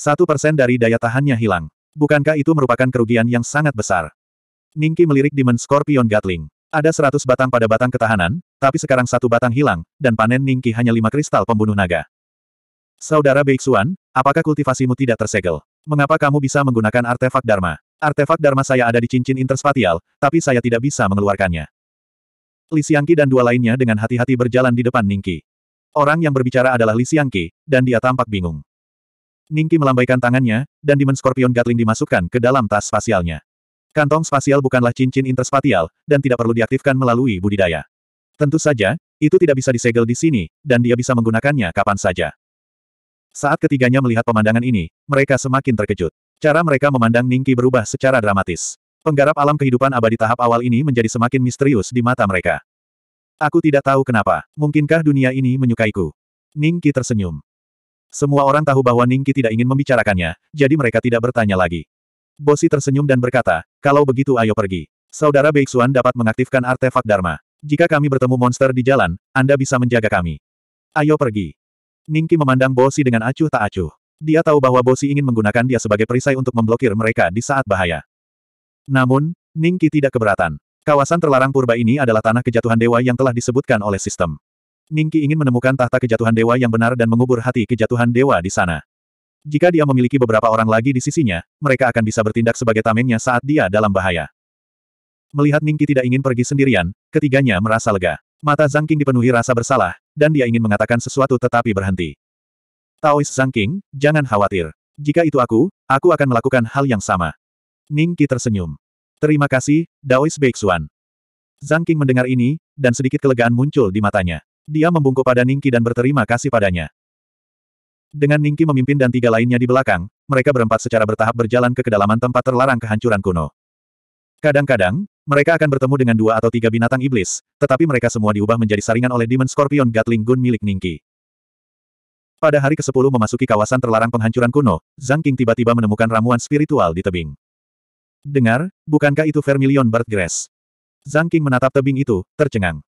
Satu persen dari daya tahannya hilang. Bukankah itu merupakan kerugian yang sangat besar? Ningki melirik Demon Scorpion Gatling. Ada seratus batang pada batang ketahanan, tapi sekarang satu batang hilang, dan panen Ningki hanya lima kristal pembunuh naga. Saudara Beiksuan, apakah kultivasimu tidak tersegel? Mengapa kamu bisa menggunakan artefak Dharma? Artefak Dharma saya ada di cincin interspatial, tapi saya tidak bisa mengeluarkannya. Li Xiangqi dan dua lainnya dengan hati-hati berjalan di depan Ningki. Orang yang berbicara adalah Li Xiangqi, dan dia tampak bingung. Ningki melambaikan tangannya, dan Demon Scorpion Gatling dimasukkan ke dalam tas spasialnya. Kantong spasial bukanlah cincin interspatial, dan tidak perlu diaktifkan melalui budidaya. Tentu saja, itu tidak bisa disegel di sini, dan dia bisa menggunakannya kapan saja. Saat ketiganya melihat pemandangan ini, mereka semakin terkejut. Cara mereka memandang Ningki berubah secara dramatis. Penggarap alam kehidupan abadi tahap awal ini menjadi semakin misterius di mata mereka. Aku tidak tahu kenapa. Mungkinkah dunia ini menyukaiku? Ningki tersenyum. Semua orang tahu bahwa Ningki tidak ingin membicarakannya, jadi mereka tidak bertanya lagi. Bosi tersenyum dan berkata, kalau begitu ayo pergi. Saudara Beixuan dapat mengaktifkan artefak Dharma. Jika kami bertemu monster di jalan, Anda bisa menjaga kami. Ayo pergi. Ningki memandang Bosi dengan acuh tak acuh. Dia tahu bahwa Bosi ingin menggunakan dia sebagai perisai untuk memblokir mereka di saat bahaya. Namun, Ningki tidak keberatan. Kawasan terlarang purba ini adalah tanah kejatuhan dewa yang telah disebutkan oleh sistem. Ningki ingin menemukan tahta kejatuhan dewa yang benar dan mengubur hati kejatuhan dewa di sana. Jika dia memiliki beberapa orang lagi di sisinya, mereka akan bisa bertindak sebagai tamengnya saat dia dalam bahaya. Melihat Ningki tidak ingin pergi sendirian, ketiganya merasa lega. Mata Zhang Qing dipenuhi rasa bersalah, dan dia ingin mengatakan sesuatu tetapi berhenti. Taois Zhang Qing, jangan khawatir. Jika itu aku, aku akan melakukan hal yang sama. Ningki tersenyum. Terima kasih, Daois Beixuan. Zhang Qing mendengar ini, dan sedikit kelegaan muncul di matanya dia membungkuk pada Ningki dan berterima kasih padanya. Dengan Ningki memimpin dan tiga lainnya di belakang, mereka berempat secara bertahap berjalan ke kedalaman tempat terlarang kehancuran kuno. Kadang-kadang, mereka akan bertemu dengan dua atau tiga binatang iblis, tetapi mereka semua diubah menjadi saringan oleh Demon Scorpion Gatling Gun milik Ningki. Pada hari ke-10 memasuki kawasan terlarang penghancuran kuno, Zhang King tiba-tiba menemukan ramuan spiritual di tebing. Dengar, bukankah itu Vermilion Bird Grass? Zhang King menatap tebing itu, tercengang.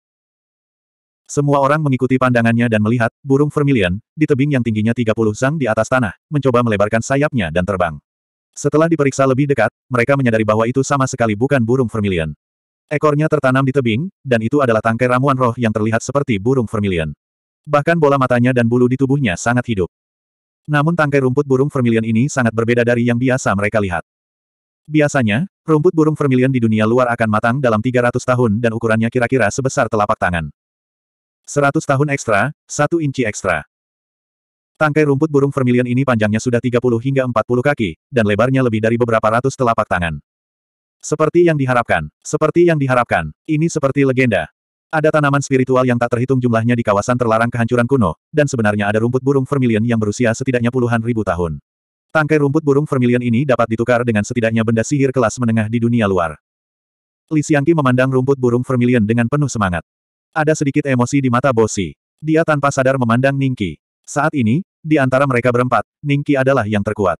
Semua orang mengikuti pandangannya dan melihat, burung vermilion, di tebing yang tingginya 30 zang di atas tanah, mencoba melebarkan sayapnya dan terbang. Setelah diperiksa lebih dekat, mereka menyadari bahwa itu sama sekali bukan burung vermilion. Ekornya tertanam di tebing, dan itu adalah tangkai ramuan roh yang terlihat seperti burung vermilion. Bahkan bola matanya dan bulu di tubuhnya sangat hidup. Namun tangkai rumput burung vermilion ini sangat berbeda dari yang biasa mereka lihat. Biasanya, rumput burung vermilion di dunia luar akan matang dalam 300 tahun dan ukurannya kira-kira sebesar telapak tangan. 100 tahun ekstra, satu inci ekstra. Tangkai rumput burung vermilion ini panjangnya sudah 30 hingga 40 kaki, dan lebarnya lebih dari beberapa ratus telapak tangan. Seperti yang diharapkan, seperti yang diharapkan, ini seperti legenda. Ada tanaman spiritual yang tak terhitung jumlahnya di kawasan terlarang kehancuran kuno, dan sebenarnya ada rumput burung vermilion yang berusia setidaknya puluhan ribu tahun. Tangkai rumput burung vermilion ini dapat ditukar dengan setidaknya benda sihir kelas menengah di dunia luar. Li Xiangqi memandang rumput burung vermilion dengan penuh semangat. Ada sedikit emosi di mata Bosi. Dia tanpa sadar memandang Ningki. Saat ini, di antara mereka berempat, Ningki adalah yang terkuat.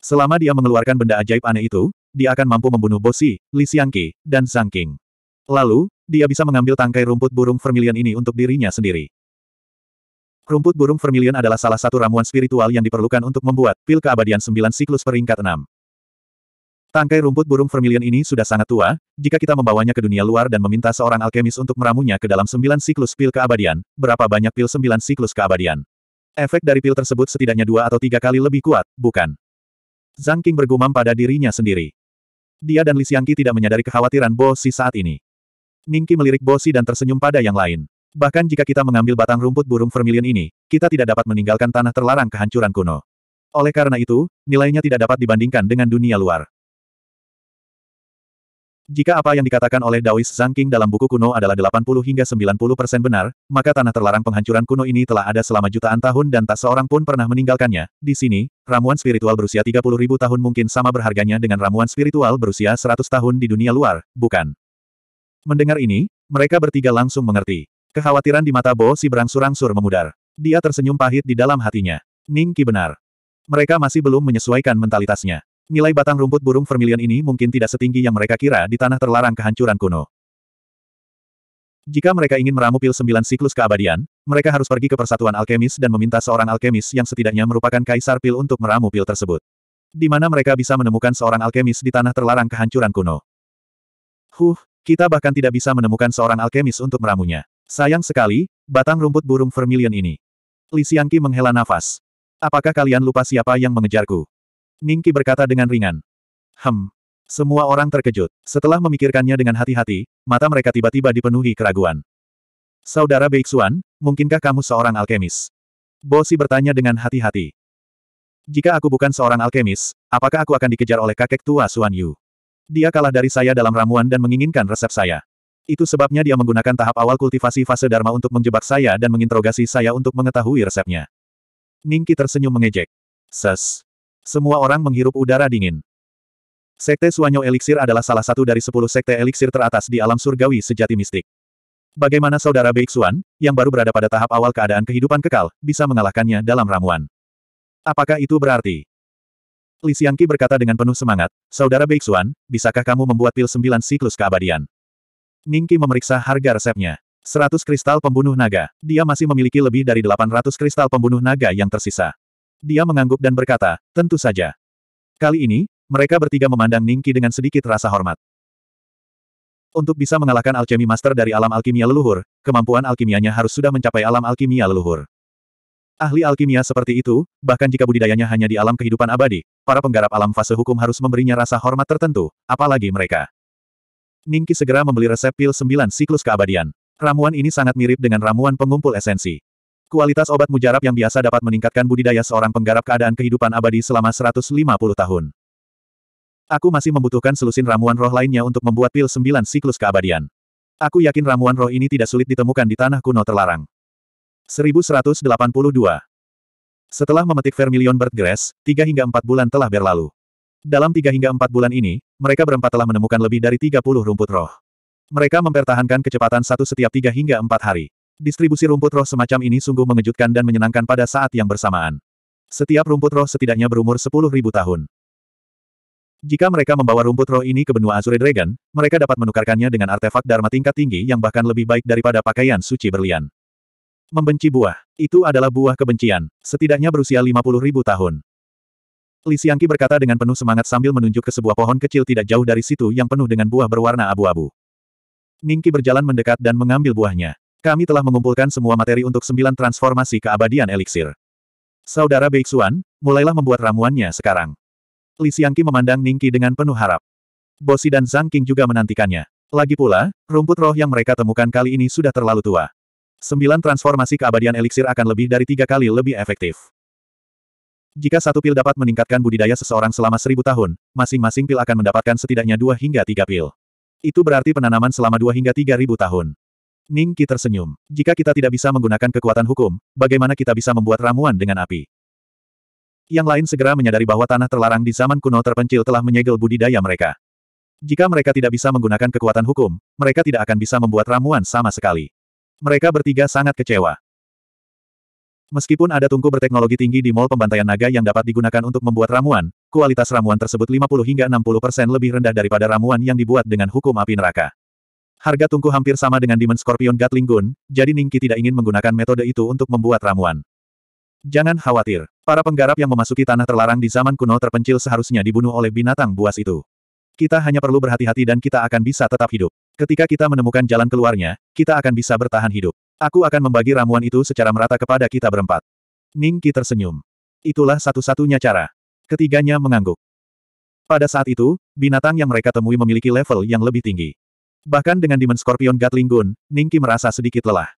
Selama dia mengeluarkan benda ajaib aneh itu, dia akan mampu membunuh Bosi, Li Xiangqi, dan Zhang King. Lalu, dia bisa mengambil tangkai rumput burung vermilion ini untuk dirinya sendiri. Rumput burung vermilion adalah salah satu ramuan spiritual yang diperlukan untuk membuat pil keabadian 9 siklus peringkat 6. Tangkai rumput burung vermilion ini sudah sangat tua, jika kita membawanya ke dunia luar dan meminta seorang alkemis untuk meramunya ke dalam sembilan siklus pil keabadian, berapa banyak pil sembilan siklus keabadian? Efek dari pil tersebut setidaknya dua atau tiga kali lebih kuat, bukan? Zhang Qing bergumam pada dirinya sendiri. Dia dan Li Xiangqi tidak menyadari kekhawatiran Bo Si saat ini. Ningki melirik Bo Si dan tersenyum pada yang lain. Bahkan jika kita mengambil batang rumput burung vermilion ini, kita tidak dapat meninggalkan tanah terlarang kehancuran kuno. Oleh karena itu, nilainya tidak dapat dibandingkan dengan dunia luar. Jika apa yang dikatakan oleh Daois Zangking dalam buku kuno adalah 80 hingga 90 persen benar, maka tanah terlarang penghancuran kuno ini telah ada selama jutaan tahun dan tak seorang pun pernah meninggalkannya. Di sini, ramuan spiritual berusia 30 ribu tahun mungkin sama berharganya dengan ramuan spiritual berusia 100 tahun di dunia luar, bukan? Mendengar ini, mereka bertiga langsung mengerti. Kekhawatiran di mata Bo si berangsur-angsur memudar. Dia tersenyum pahit di dalam hatinya. Ning Qi benar. Mereka masih belum menyesuaikan mentalitasnya. Nilai batang rumput burung vermilion ini mungkin tidak setinggi yang mereka kira di tanah terlarang kehancuran kuno. Jika mereka ingin meramu pil sembilan siklus keabadian, mereka harus pergi ke persatuan alkemis dan meminta seorang alkemis yang setidaknya merupakan kaisar pil untuk meramu pil tersebut. Di mana mereka bisa menemukan seorang alkemis di tanah terlarang kehancuran kuno. Huh, kita bahkan tidak bisa menemukan seorang alkemis untuk meramunya. Sayang sekali, batang rumput burung vermilion ini. Li Xiangqi menghela nafas. Apakah kalian lupa siapa yang mengejarku? Ningki berkata dengan ringan. Hem. Semua orang terkejut. Setelah memikirkannya dengan hati-hati, mata mereka tiba-tiba dipenuhi keraguan. Saudara Beixuan, mungkinkah kamu seorang alkemis? Bosi bertanya dengan hati-hati. Jika aku bukan seorang alkemis, apakah aku akan dikejar oleh kakek tua Suan Yu? Dia kalah dari saya dalam ramuan dan menginginkan resep saya. Itu sebabnya dia menggunakan tahap awal kultivasi fase Dharma untuk menjebak saya dan menginterogasi saya untuk mengetahui resepnya. Ningki tersenyum mengejek. Ses. Semua orang menghirup udara dingin. Sekte Suanyo Elixir adalah salah satu dari sepuluh sekte elixir teratas di alam surgawi sejati mistik. Bagaimana saudara Beixuan, yang baru berada pada tahap awal keadaan kehidupan kekal, bisa mengalahkannya dalam ramuan? Apakah itu berarti? Li Xiangqi berkata dengan penuh semangat, Saudara Beixuan, bisakah kamu membuat pil sembilan siklus keabadian? Ningki memeriksa harga resepnya. seratus kristal pembunuh naga. Dia masih memiliki lebih dari delapan ratus kristal pembunuh naga yang tersisa. Dia mengangguk dan berkata, tentu saja. Kali ini, mereka bertiga memandang Ningki dengan sedikit rasa hormat. Untuk bisa mengalahkan alchemy master dari alam alkimia leluhur, kemampuan alkimianya harus sudah mencapai alam alkimia leluhur. Ahli alkimia seperti itu, bahkan jika budidayanya hanya di alam kehidupan abadi, para penggarap alam fase hukum harus memberinya rasa hormat tertentu, apalagi mereka. Ningki segera membeli resep pil 9 siklus keabadian. Ramuan ini sangat mirip dengan ramuan pengumpul esensi. Kualitas obat mujarab yang biasa dapat meningkatkan budidaya seorang penggarap keadaan kehidupan abadi selama 150 tahun. Aku masih membutuhkan selusin ramuan roh lainnya untuk membuat pil sembilan siklus keabadian. Aku yakin ramuan roh ini tidak sulit ditemukan di tanah kuno terlarang. 1182 Setelah memetik Vermilion Bird Grass, 3 hingga 4 bulan telah berlalu. Dalam 3 hingga 4 bulan ini, mereka berempat telah menemukan lebih dari 30 rumput roh. Mereka mempertahankan kecepatan satu setiap 3 hingga 4 hari. Distribusi rumput roh semacam ini sungguh mengejutkan dan menyenangkan pada saat yang bersamaan. Setiap rumput roh setidaknya berumur 10.000 tahun. Jika mereka membawa rumput roh ini ke benua Azure Dragon, mereka dapat menukarkannya dengan artefak Dharma tingkat tinggi yang bahkan lebih baik daripada pakaian suci berlian. Membenci buah. Itu adalah buah kebencian, setidaknya berusia 50.000 tahun. Li Xiangqi berkata dengan penuh semangat sambil menunjuk ke sebuah pohon kecil tidak jauh dari situ yang penuh dengan buah berwarna abu-abu. Ningki berjalan mendekat dan mengambil buahnya. Kami telah mengumpulkan semua materi untuk sembilan transformasi keabadian eliksir. Saudara Beixuan, mulailah membuat ramuannya sekarang. Li Xiangqi memandang Ningqi dengan penuh harap. Bosi dan Zhang Qing juga menantikannya. Lagi pula, rumput roh yang mereka temukan kali ini sudah terlalu tua. Sembilan transformasi keabadian eliksir akan lebih dari tiga kali lebih efektif. Jika satu pil dapat meningkatkan budidaya seseorang selama seribu tahun, masing-masing pil akan mendapatkan setidaknya dua hingga tiga pil. Itu berarti penanaman selama dua hingga tiga ribu tahun. Ning Qi tersenyum. Jika kita tidak bisa menggunakan kekuatan hukum, bagaimana kita bisa membuat ramuan dengan api? Yang lain segera menyadari bahwa tanah terlarang di zaman kuno terpencil telah menyegel budidaya mereka. Jika mereka tidak bisa menggunakan kekuatan hukum, mereka tidak akan bisa membuat ramuan sama sekali. Mereka bertiga sangat kecewa. Meskipun ada tungku berteknologi tinggi di mall pembantaian naga yang dapat digunakan untuk membuat ramuan, kualitas ramuan tersebut 50 hingga 60 persen lebih rendah daripada ramuan yang dibuat dengan hukum api neraka. Harga tungku hampir sama dengan Demon Scorpion Gatling Gun, jadi Ningki tidak ingin menggunakan metode itu untuk membuat ramuan. Jangan khawatir, para penggarap yang memasuki tanah terlarang di zaman kuno terpencil seharusnya dibunuh oleh binatang buas itu. Kita hanya perlu berhati-hati dan kita akan bisa tetap hidup. Ketika kita menemukan jalan keluarnya, kita akan bisa bertahan hidup. Aku akan membagi ramuan itu secara merata kepada kita berempat. Ningki tersenyum. Itulah satu-satunya cara. Ketiganya mengangguk. Pada saat itu, binatang yang mereka temui memiliki level yang lebih tinggi. Bahkan dengan Demon Scorpion Gatling Gun, Ningki merasa sedikit lelah.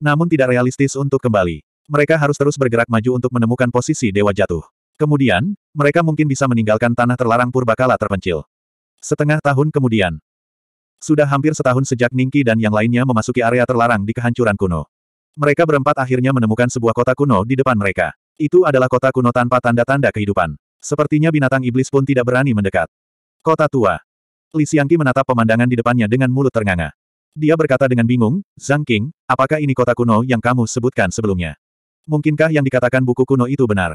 Namun tidak realistis untuk kembali. Mereka harus terus bergerak maju untuk menemukan posisi dewa jatuh. Kemudian, mereka mungkin bisa meninggalkan tanah terlarang purbakala terpencil. Setengah tahun kemudian. Sudah hampir setahun sejak Ningki dan yang lainnya memasuki area terlarang di kehancuran kuno. Mereka berempat akhirnya menemukan sebuah kota kuno di depan mereka. Itu adalah kota kuno tanpa tanda-tanda kehidupan. Sepertinya binatang iblis pun tidak berani mendekat. Kota tua. Li Xiangqi menatap pemandangan di depannya dengan mulut ternganga. Dia berkata dengan bingung, Zhang King, apakah ini kota kuno yang kamu sebutkan sebelumnya? Mungkinkah yang dikatakan buku kuno itu benar?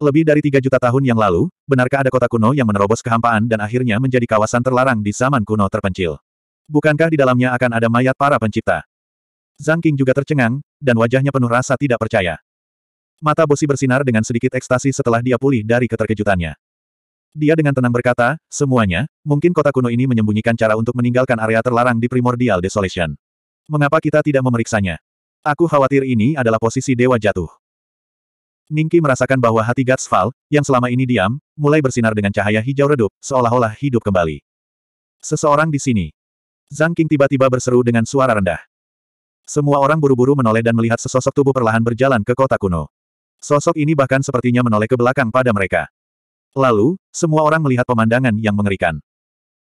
Lebih dari tiga juta tahun yang lalu, benarkah ada kota kuno yang menerobos kehampaan dan akhirnya menjadi kawasan terlarang di zaman kuno terpencil? Bukankah di dalamnya akan ada mayat para pencipta? Zhang King juga tercengang, dan wajahnya penuh rasa tidak percaya. Mata Bosi bersinar dengan sedikit ekstasi setelah dia pulih dari keterkejutannya. Dia dengan tenang berkata, semuanya, mungkin kota kuno ini menyembunyikan cara untuk meninggalkan area terlarang di Primordial Desolation. Mengapa kita tidak memeriksanya? Aku khawatir ini adalah posisi dewa jatuh. Ningki merasakan bahwa hati Gatsval, yang selama ini diam, mulai bersinar dengan cahaya hijau redup, seolah-olah hidup kembali. Seseorang di sini. Zhang King tiba-tiba berseru dengan suara rendah. Semua orang buru-buru menoleh dan melihat sesosok tubuh perlahan berjalan ke kota kuno. Sosok ini bahkan sepertinya menoleh ke belakang pada mereka. Lalu, semua orang melihat pemandangan yang mengerikan.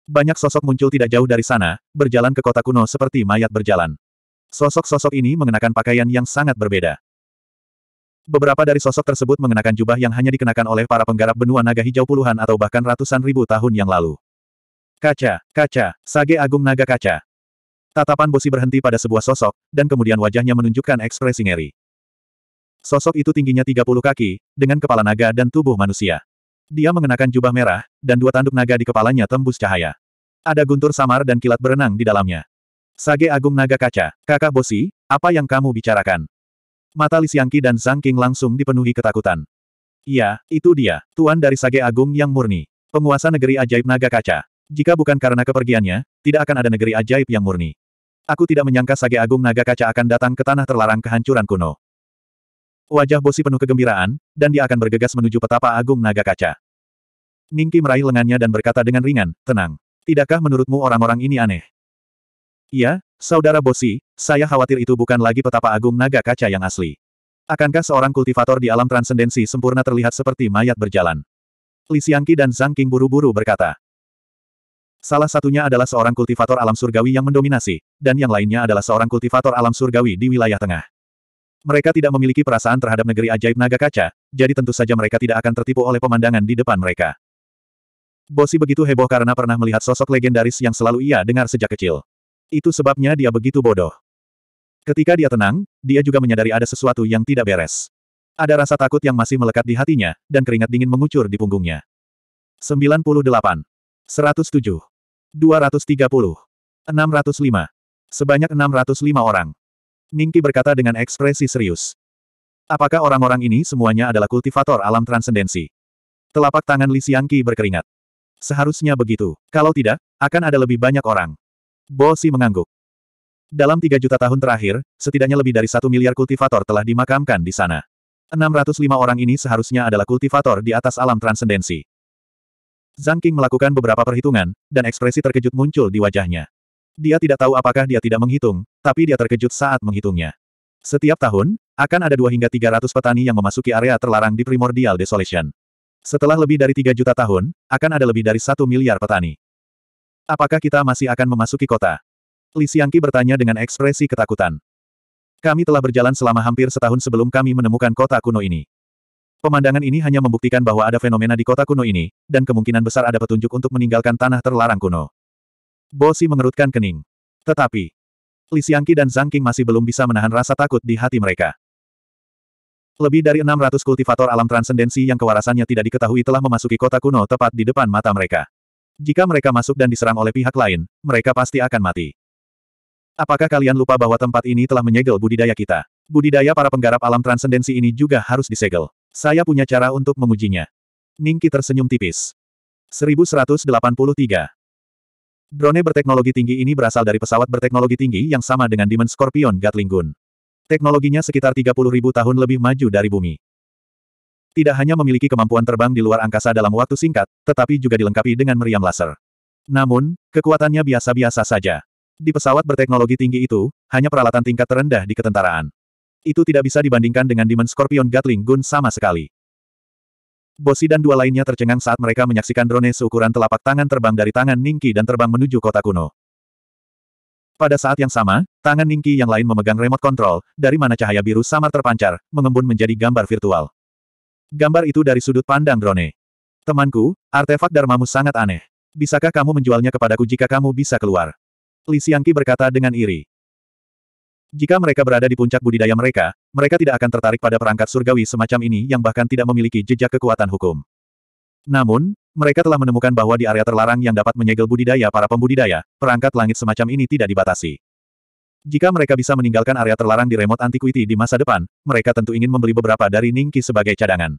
Banyak sosok muncul tidak jauh dari sana, berjalan ke kota kuno seperti mayat berjalan. Sosok-sosok ini mengenakan pakaian yang sangat berbeda. Beberapa dari sosok tersebut mengenakan jubah yang hanya dikenakan oleh para penggarap benua naga hijau puluhan atau bahkan ratusan ribu tahun yang lalu. Kaca, kaca, sage agung naga kaca. Tatapan Bosi berhenti pada sebuah sosok, dan kemudian wajahnya menunjukkan ekspresi ngeri. Sosok itu tingginya 30 kaki, dengan kepala naga dan tubuh manusia. Dia mengenakan jubah merah, dan dua tanduk naga di kepalanya tembus cahaya. Ada guntur samar dan kilat berenang di dalamnya. Sage Agung Naga Kaca, kakak Bosi, apa yang kamu bicarakan? Mata Li Lisiangki dan Zhang King langsung dipenuhi ketakutan. Iya, itu dia, tuan dari Sage Agung yang murni. Penguasa negeri ajaib Naga Kaca. Jika bukan karena kepergiannya, tidak akan ada negeri ajaib yang murni. Aku tidak menyangka Sage Agung Naga Kaca akan datang ke tanah terlarang kehancuran kuno. Wajah Bosi penuh kegembiraan, dan dia akan bergegas menuju petapa agung naga kaca. Ningki meraih lengannya dan berkata dengan ringan, tenang. Tidakkah menurutmu orang-orang ini aneh? Iya, Saudara Bosi, saya khawatir itu bukan lagi petapa agung naga kaca yang asli. Akankah seorang kultivator di alam transendensi sempurna terlihat seperti mayat berjalan? Li Xiangqi dan Zhang King buru-buru berkata. Salah satunya adalah seorang kultivator alam surgawi yang mendominasi, dan yang lainnya adalah seorang kultivator alam surgawi di wilayah tengah. Mereka tidak memiliki perasaan terhadap negeri ajaib naga kaca, jadi tentu saja mereka tidak akan tertipu oleh pemandangan di depan mereka. Bosi begitu heboh karena pernah melihat sosok legendaris yang selalu ia dengar sejak kecil. Itu sebabnya dia begitu bodoh. Ketika dia tenang, dia juga menyadari ada sesuatu yang tidak beres. Ada rasa takut yang masih melekat di hatinya, dan keringat dingin mengucur di punggungnya. 98. 107. 230. 605. Sebanyak 605 orang. Ningki berkata dengan ekspresi serius. Apakah orang-orang ini semuanya adalah kultivator alam transendensi? Telapak tangan Li Xiangqi berkeringat. Seharusnya begitu. Kalau tidak, akan ada lebih banyak orang. Bo Si mengangguk. Dalam tiga juta tahun terakhir, setidaknya lebih dari satu miliar kultivator telah dimakamkan di sana. 605 orang ini seharusnya adalah kultivator di atas alam transendensi. Zhang King melakukan beberapa perhitungan, dan ekspresi terkejut muncul di wajahnya. Dia tidak tahu apakah dia tidak menghitung, tapi dia terkejut saat menghitungnya. Setiap tahun, akan ada dua hingga tiga ratus petani yang memasuki area terlarang di Primordial Desolation. Setelah lebih dari tiga juta tahun, akan ada lebih dari satu miliar petani. Apakah kita masih akan memasuki kota? Li Xiangqi bertanya dengan ekspresi ketakutan. Kami telah berjalan selama hampir setahun sebelum kami menemukan kota kuno ini. Pemandangan ini hanya membuktikan bahwa ada fenomena di kota kuno ini, dan kemungkinan besar ada petunjuk untuk meninggalkan tanah terlarang kuno. Bosi mengerutkan kening. Tetapi, Li Xiangqi dan Zhang Qing masih belum bisa menahan rasa takut di hati mereka. Lebih dari 600 kultivator alam transendensi yang kewarasannya tidak diketahui telah memasuki kota kuno tepat di depan mata mereka. Jika mereka masuk dan diserang oleh pihak lain, mereka pasti akan mati. Apakah kalian lupa bahwa tempat ini telah menyegel budidaya kita? Budidaya para penggarap alam transendensi ini juga harus disegel. Saya punya cara untuk mengujinya. Ningki tersenyum tipis. 1183 Drone berteknologi tinggi ini berasal dari pesawat berteknologi tinggi yang sama dengan Demon Scorpion Gatling Gun. Teknologinya sekitar ribu tahun lebih maju dari bumi. Tidak hanya memiliki kemampuan terbang di luar angkasa dalam waktu singkat, tetapi juga dilengkapi dengan meriam laser. Namun, kekuatannya biasa-biasa saja. Di pesawat berteknologi tinggi itu, hanya peralatan tingkat terendah di ketentaraan. Itu tidak bisa dibandingkan dengan Demon Scorpion Gatling Gun sama sekali. Bosi dan dua lainnya tercengang saat mereka menyaksikan drone seukuran telapak tangan terbang dari tangan Ningki dan terbang menuju kota kuno. Pada saat yang sama, tangan Ningki yang lain memegang remote control, dari mana cahaya biru samar terpancar, mengembun menjadi gambar virtual. Gambar itu dari sudut pandang drone. Temanku, artefak darmamu sangat aneh. Bisakah kamu menjualnya kepadaku jika kamu bisa keluar? Li Xiangqi berkata dengan iri. Jika mereka berada di puncak budidaya mereka, mereka tidak akan tertarik pada perangkat surgawi semacam ini yang bahkan tidak memiliki jejak kekuatan hukum. Namun, mereka telah menemukan bahwa di area terlarang yang dapat menyegel budidaya para pembudidaya, perangkat langit semacam ini tidak dibatasi. Jika mereka bisa meninggalkan area terlarang di remote antiquity di masa depan, mereka tentu ingin membeli beberapa dari Ningki sebagai cadangan.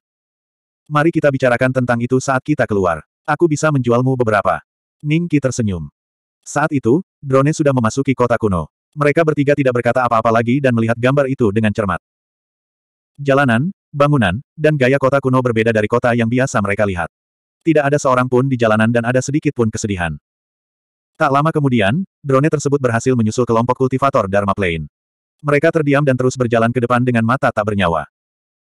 Mari kita bicarakan tentang itu saat kita keluar. Aku bisa menjualmu beberapa. Ningki tersenyum. Saat itu, drone sudah memasuki kota kuno. Mereka bertiga tidak berkata apa-apa lagi dan melihat gambar itu dengan cermat. Jalanan, bangunan, dan gaya kota kuno berbeda dari kota yang biasa mereka lihat. Tidak ada seorang pun di jalanan dan ada sedikit pun kesedihan. Tak lama kemudian, drone tersebut berhasil menyusul kelompok kultivator Dharma Plain. Mereka terdiam dan terus berjalan ke depan dengan mata tak bernyawa.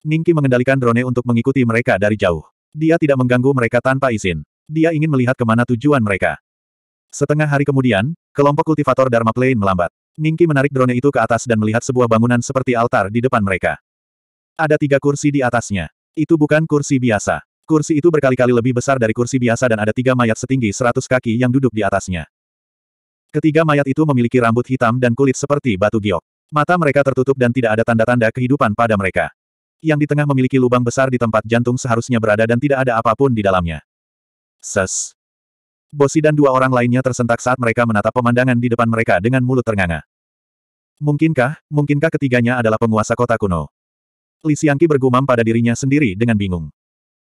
Ningki mengendalikan drone untuk mengikuti mereka dari jauh. Dia tidak mengganggu mereka tanpa izin. Dia ingin melihat kemana tujuan mereka. Setengah hari kemudian, kelompok kultivator Dharma Plain melambat. Ningki menarik drone itu ke atas dan melihat sebuah bangunan seperti altar di depan mereka. Ada tiga kursi di atasnya. Itu bukan kursi biasa. Kursi itu berkali-kali lebih besar dari kursi biasa dan ada tiga mayat setinggi seratus kaki yang duduk di atasnya. Ketiga mayat itu memiliki rambut hitam dan kulit seperti batu giok. Mata mereka tertutup dan tidak ada tanda-tanda kehidupan pada mereka. Yang di tengah memiliki lubang besar di tempat jantung seharusnya berada dan tidak ada apapun di dalamnya. Ses. Bosi dan dua orang lainnya tersentak saat mereka menatap pemandangan di depan mereka dengan mulut ternganga. Mungkinkah, mungkinkah ketiganya adalah penguasa kota kuno? Li Xiangqi bergumam pada dirinya sendiri dengan bingung.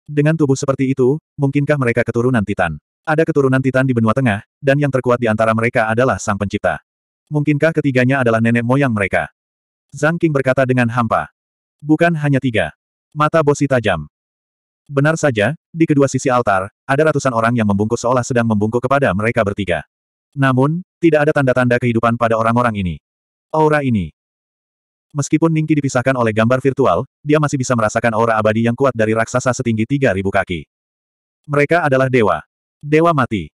Dengan tubuh seperti itu, mungkinkah mereka keturunan Titan? Ada keturunan Titan di benua tengah, dan yang terkuat di antara mereka adalah sang pencipta. Mungkinkah ketiganya adalah nenek moyang mereka? Zhang King berkata dengan hampa. Bukan hanya tiga. Mata Bosi tajam. Benar saja, di kedua sisi altar, ada ratusan orang yang membungkuk seolah sedang membungkuk kepada mereka bertiga. Namun, tidak ada tanda-tanda kehidupan pada orang-orang ini aura ini. Meskipun Ningki dipisahkan oleh gambar virtual, dia masih bisa merasakan aura abadi yang kuat dari raksasa setinggi 3000 kaki. Mereka adalah dewa. Dewa mati.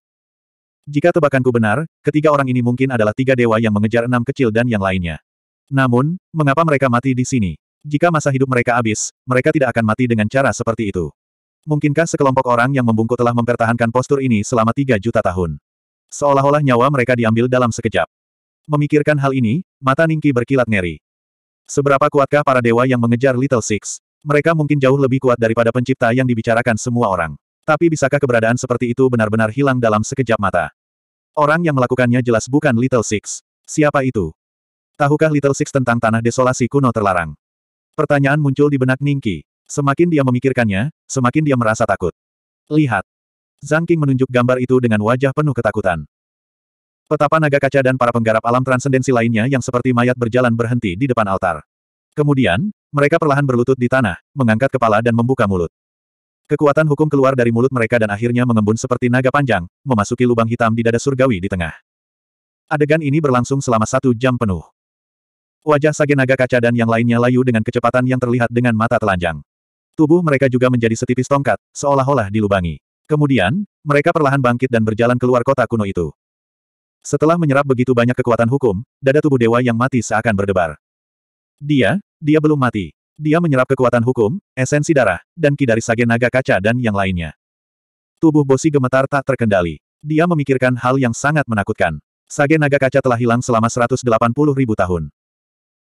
Jika tebakanku benar, ketiga orang ini mungkin adalah tiga dewa yang mengejar enam kecil dan yang lainnya. Namun, mengapa mereka mati di sini? Jika masa hidup mereka habis, mereka tidak akan mati dengan cara seperti itu. Mungkinkah sekelompok orang yang membungkuk telah mempertahankan postur ini selama tiga juta tahun? Seolah-olah nyawa mereka diambil dalam sekejap. Memikirkan hal ini, mata Ningki berkilat ngeri. Seberapa kuatkah para dewa yang mengejar Little Six? Mereka mungkin jauh lebih kuat daripada pencipta yang dibicarakan semua orang. Tapi bisakah keberadaan seperti itu benar-benar hilang dalam sekejap mata? Orang yang melakukannya jelas bukan Little Six. Siapa itu? Tahukah Little Six tentang tanah desolasi kuno terlarang? Pertanyaan muncul di benak Ningki. Semakin dia memikirkannya, semakin dia merasa takut. Lihat. Zhang Qing menunjuk gambar itu dengan wajah penuh ketakutan. Petapa naga kaca dan para penggarap alam transendensi lainnya yang seperti mayat berjalan berhenti di depan altar. Kemudian, mereka perlahan berlutut di tanah, mengangkat kepala dan membuka mulut. Kekuatan hukum keluar dari mulut mereka dan akhirnya mengembun seperti naga panjang, memasuki lubang hitam di dada surgawi di tengah. Adegan ini berlangsung selama satu jam penuh. Wajah Sage Naga Kaca dan yang lainnya layu dengan kecepatan yang terlihat dengan mata telanjang. Tubuh mereka juga menjadi setipis tongkat, seolah-olah dilubangi. Kemudian, mereka perlahan bangkit dan berjalan keluar kota kuno itu. Setelah menyerap begitu banyak kekuatan hukum, dada tubuh dewa yang mati seakan berdebar. Dia, dia belum mati. Dia menyerap kekuatan hukum, esensi darah, dan ki dari sage naga kaca dan yang lainnya. Tubuh Bosi gemetar tak terkendali. Dia memikirkan hal yang sangat menakutkan. Sage naga kaca telah hilang selama 180 ribu tahun.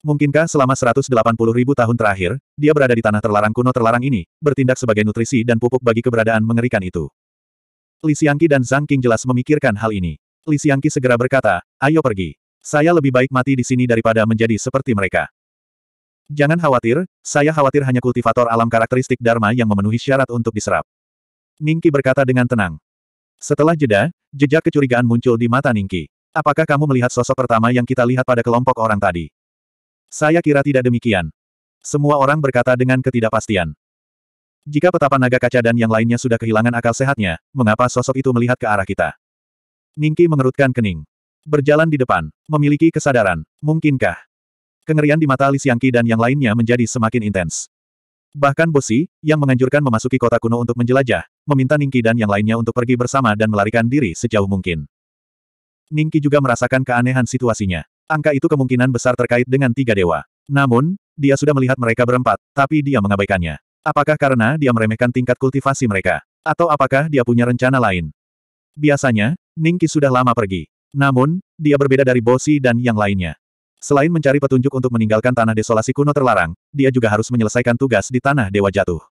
Mungkinkah selama 180 ribu tahun terakhir, dia berada di tanah terlarang kuno terlarang ini, bertindak sebagai nutrisi dan pupuk bagi keberadaan mengerikan itu? Li Xiangqi dan Zhang Qing jelas memikirkan hal ini. Li Xiangqi segera berkata, ayo pergi. Saya lebih baik mati di sini daripada menjadi seperti mereka. Jangan khawatir, saya khawatir hanya kultivator alam karakteristik Dharma yang memenuhi syarat untuk diserap. Ningki berkata dengan tenang. Setelah jeda, jejak kecurigaan muncul di mata Ningki. Apakah kamu melihat sosok pertama yang kita lihat pada kelompok orang tadi? Saya kira tidak demikian. Semua orang berkata dengan ketidakpastian. Jika petapa naga kaca dan yang lainnya sudah kehilangan akal sehatnya, mengapa sosok itu melihat ke arah kita? Ningki mengerutkan kening. Berjalan di depan, memiliki kesadaran, mungkinkah? Kengerian di mata Li Xiangqi dan yang lainnya menjadi semakin intens. Bahkan Bosi, yang menganjurkan memasuki kota kuno untuk menjelajah, meminta Ningki dan yang lainnya untuk pergi bersama dan melarikan diri sejauh mungkin. Ningki juga merasakan keanehan situasinya. Angka itu kemungkinan besar terkait dengan tiga dewa. Namun, dia sudah melihat mereka berempat, tapi dia mengabaikannya. Apakah karena dia meremehkan tingkat kultivasi mereka? Atau apakah dia punya rencana lain? Biasanya, Ningki sudah lama pergi. Namun, dia berbeda dari Bosi dan yang lainnya. Selain mencari petunjuk untuk meninggalkan tanah desolasi kuno terlarang, dia juga harus menyelesaikan tugas di tanah dewa jatuh.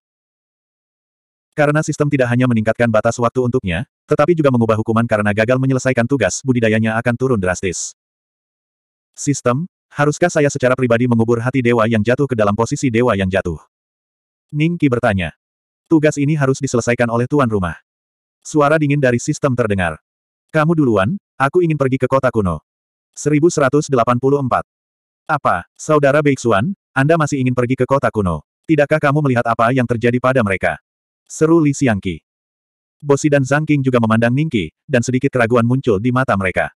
Karena sistem tidak hanya meningkatkan batas waktu untuknya, tetapi juga mengubah hukuman karena gagal menyelesaikan tugas budidayanya akan turun drastis. Sistem, haruskah saya secara pribadi mengubur hati dewa yang jatuh ke dalam posisi dewa yang jatuh? Ningki bertanya. Tugas ini harus diselesaikan oleh tuan rumah. Suara dingin dari sistem terdengar. Kamu duluan, aku ingin pergi ke kota kuno. 1184. Apa, Saudara Beixuan, Anda masih ingin pergi ke kota kuno? Tidakkah kamu melihat apa yang terjadi pada mereka? Seru Li Xiangqi. Bosi dan Zhang King juga memandang Ningqi, dan sedikit keraguan muncul di mata mereka.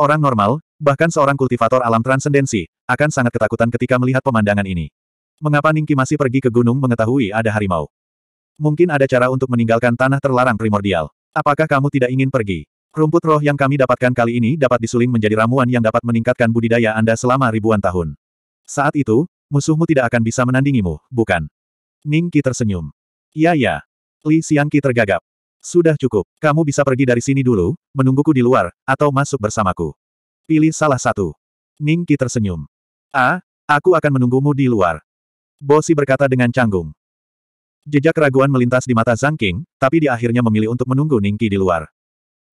Orang normal, bahkan seorang kultivator alam transendensi, akan sangat ketakutan ketika melihat pemandangan ini. Mengapa Ningqi masih pergi ke gunung mengetahui ada harimau? Mungkin ada cara untuk meninggalkan tanah terlarang primordial. Apakah kamu tidak ingin pergi? Rumput roh yang kami dapatkan kali ini dapat disuling menjadi ramuan yang dapat meningkatkan budidaya Anda selama ribuan tahun. Saat itu, musuhmu tidak akan bisa menandingimu, bukan? Ning Qi tersenyum. Ya, ya. Li Qi tergagap. Sudah cukup, kamu bisa pergi dari sini dulu, menungguku di luar, atau masuk bersamaku. Pilih salah satu. Ning Qi tersenyum. Ah, aku akan menunggumu di luar. Bosi berkata dengan canggung. Jejak keraguan melintas di mata Zhang King, tapi dia akhirnya memilih untuk menunggu Ningqi di luar.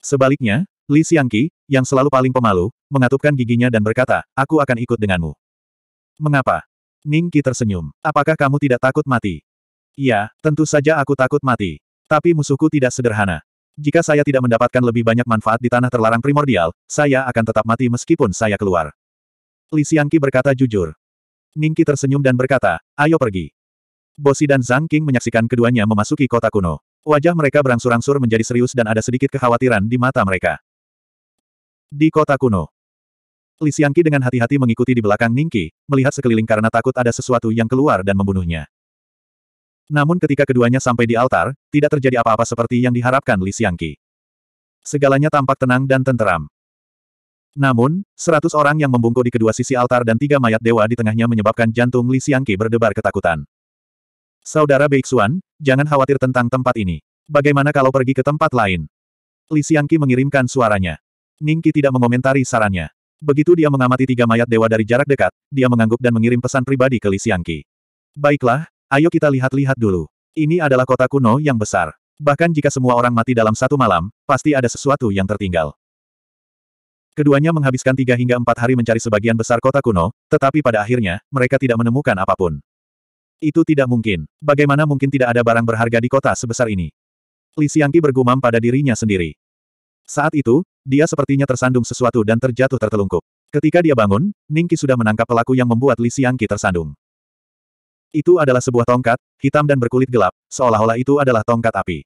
Sebaliknya, Li Xiangqi, yang selalu paling pemalu, mengatupkan giginya dan berkata, aku akan ikut denganmu. Mengapa? Ningqi tersenyum. Apakah kamu tidak takut mati? Iya, tentu saja aku takut mati. Tapi musuhku tidak sederhana. Jika saya tidak mendapatkan lebih banyak manfaat di tanah terlarang primordial, saya akan tetap mati meskipun saya keluar. Li Xiangqi berkata jujur. Ningqi tersenyum dan berkata, ayo pergi. Bosi dan Zhang King menyaksikan keduanya memasuki kota kuno. Wajah mereka berangsur-angsur menjadi serius dan ada sedikit kekhawatiran di mata mereka. Di kota kuno. Li Xiangqi dengan hati-hati mengikuti di belakang Ningqi, melihat sekeliling karena takut ada sesuatu yang keluar dan membunuhnya. Namun ketika keduanya sampai di altar, tidak terjadi apa-apa seperti yang diharapkan Li Xiangqi. Segalanya tampak tenang dan tenteram. Namun, seratus orang yang membungkuk di kedua sisi altar dan tiga mayat dewa di tengahnya menyebabkan jantung Li Xiangqi berdebar ketakutan. Saudara Beixuan, jangan khawatir tentang tempat ini. Bagaimana kalau pergi ke tempat lain? Li Xiangqi mengirimkan suaranya. Ningki tidak mengomentari sarannya. Begitu dia mengamati tiga mayat dewa dari jarak dekat, dia mengangguk dan mengirim pesan pribadi ke Li Xiangqi. Baiklah, ayo kita lihat-lihat dulu. Ini adalah kota kuno yang besar. Bahkan jika semua orang mati dalam satu malam, pasti ada sesuatu yang tertinggal. Keduanya menghabiskan tiga hingga empat hari mencari sebagian besar kota kuno, tetapi pada akhirnya, mereka tidak menemukan apapun. Itu tidak mungkin. Bagaimana mungkin tidak ada barang berharga di kota sebesar ini? Li Xiangqi bergumam pada dirinya sendiri. Saat itu, dia sepertinya tersandung sesuatu dan terjatuh tertelungkup. Ketika dia bangun, Ningqi sudah menangkap pelaku yang membuat Li Xiangqi tersandung. Itu adalah sebuah tongkat, hitam dan berkulit gelap, seolah-olah itu adalah tongkat api.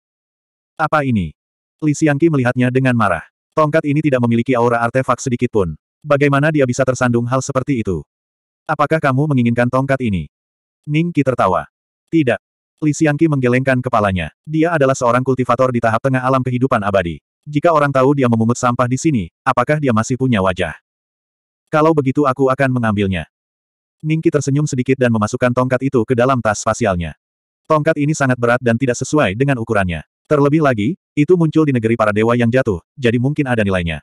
Apa ini? Li Xiangqi melihatnya dengan marah. Tongkat ini tidak memiliki aura artefak sedikit pun. Bagaimana dia bisa tersandung hal seperti itu? Apakah kamu menginginkan tongkat ini? Ning Qi tertawa. Tidak. Li Xiangqi menggelengkan kepalanya. Dia adalah seorang kultivator di tahap tengah alam kehidupan abadi. Jika orang tahu dia memungut sampah di sini, apakah dia masih punya wajah? Kalau begitu aku akan mengambilnya. Ningki tersenyum sedikit dan memasukkan tongkat itu ke dalam tas spasialnya. Tongkat ini sangat berat dan tidak sesuai dengan ukurannya. Terlebih lagi, itu muncul di negeri para dewa yang jatuh, jadi mungkin ada nilainya.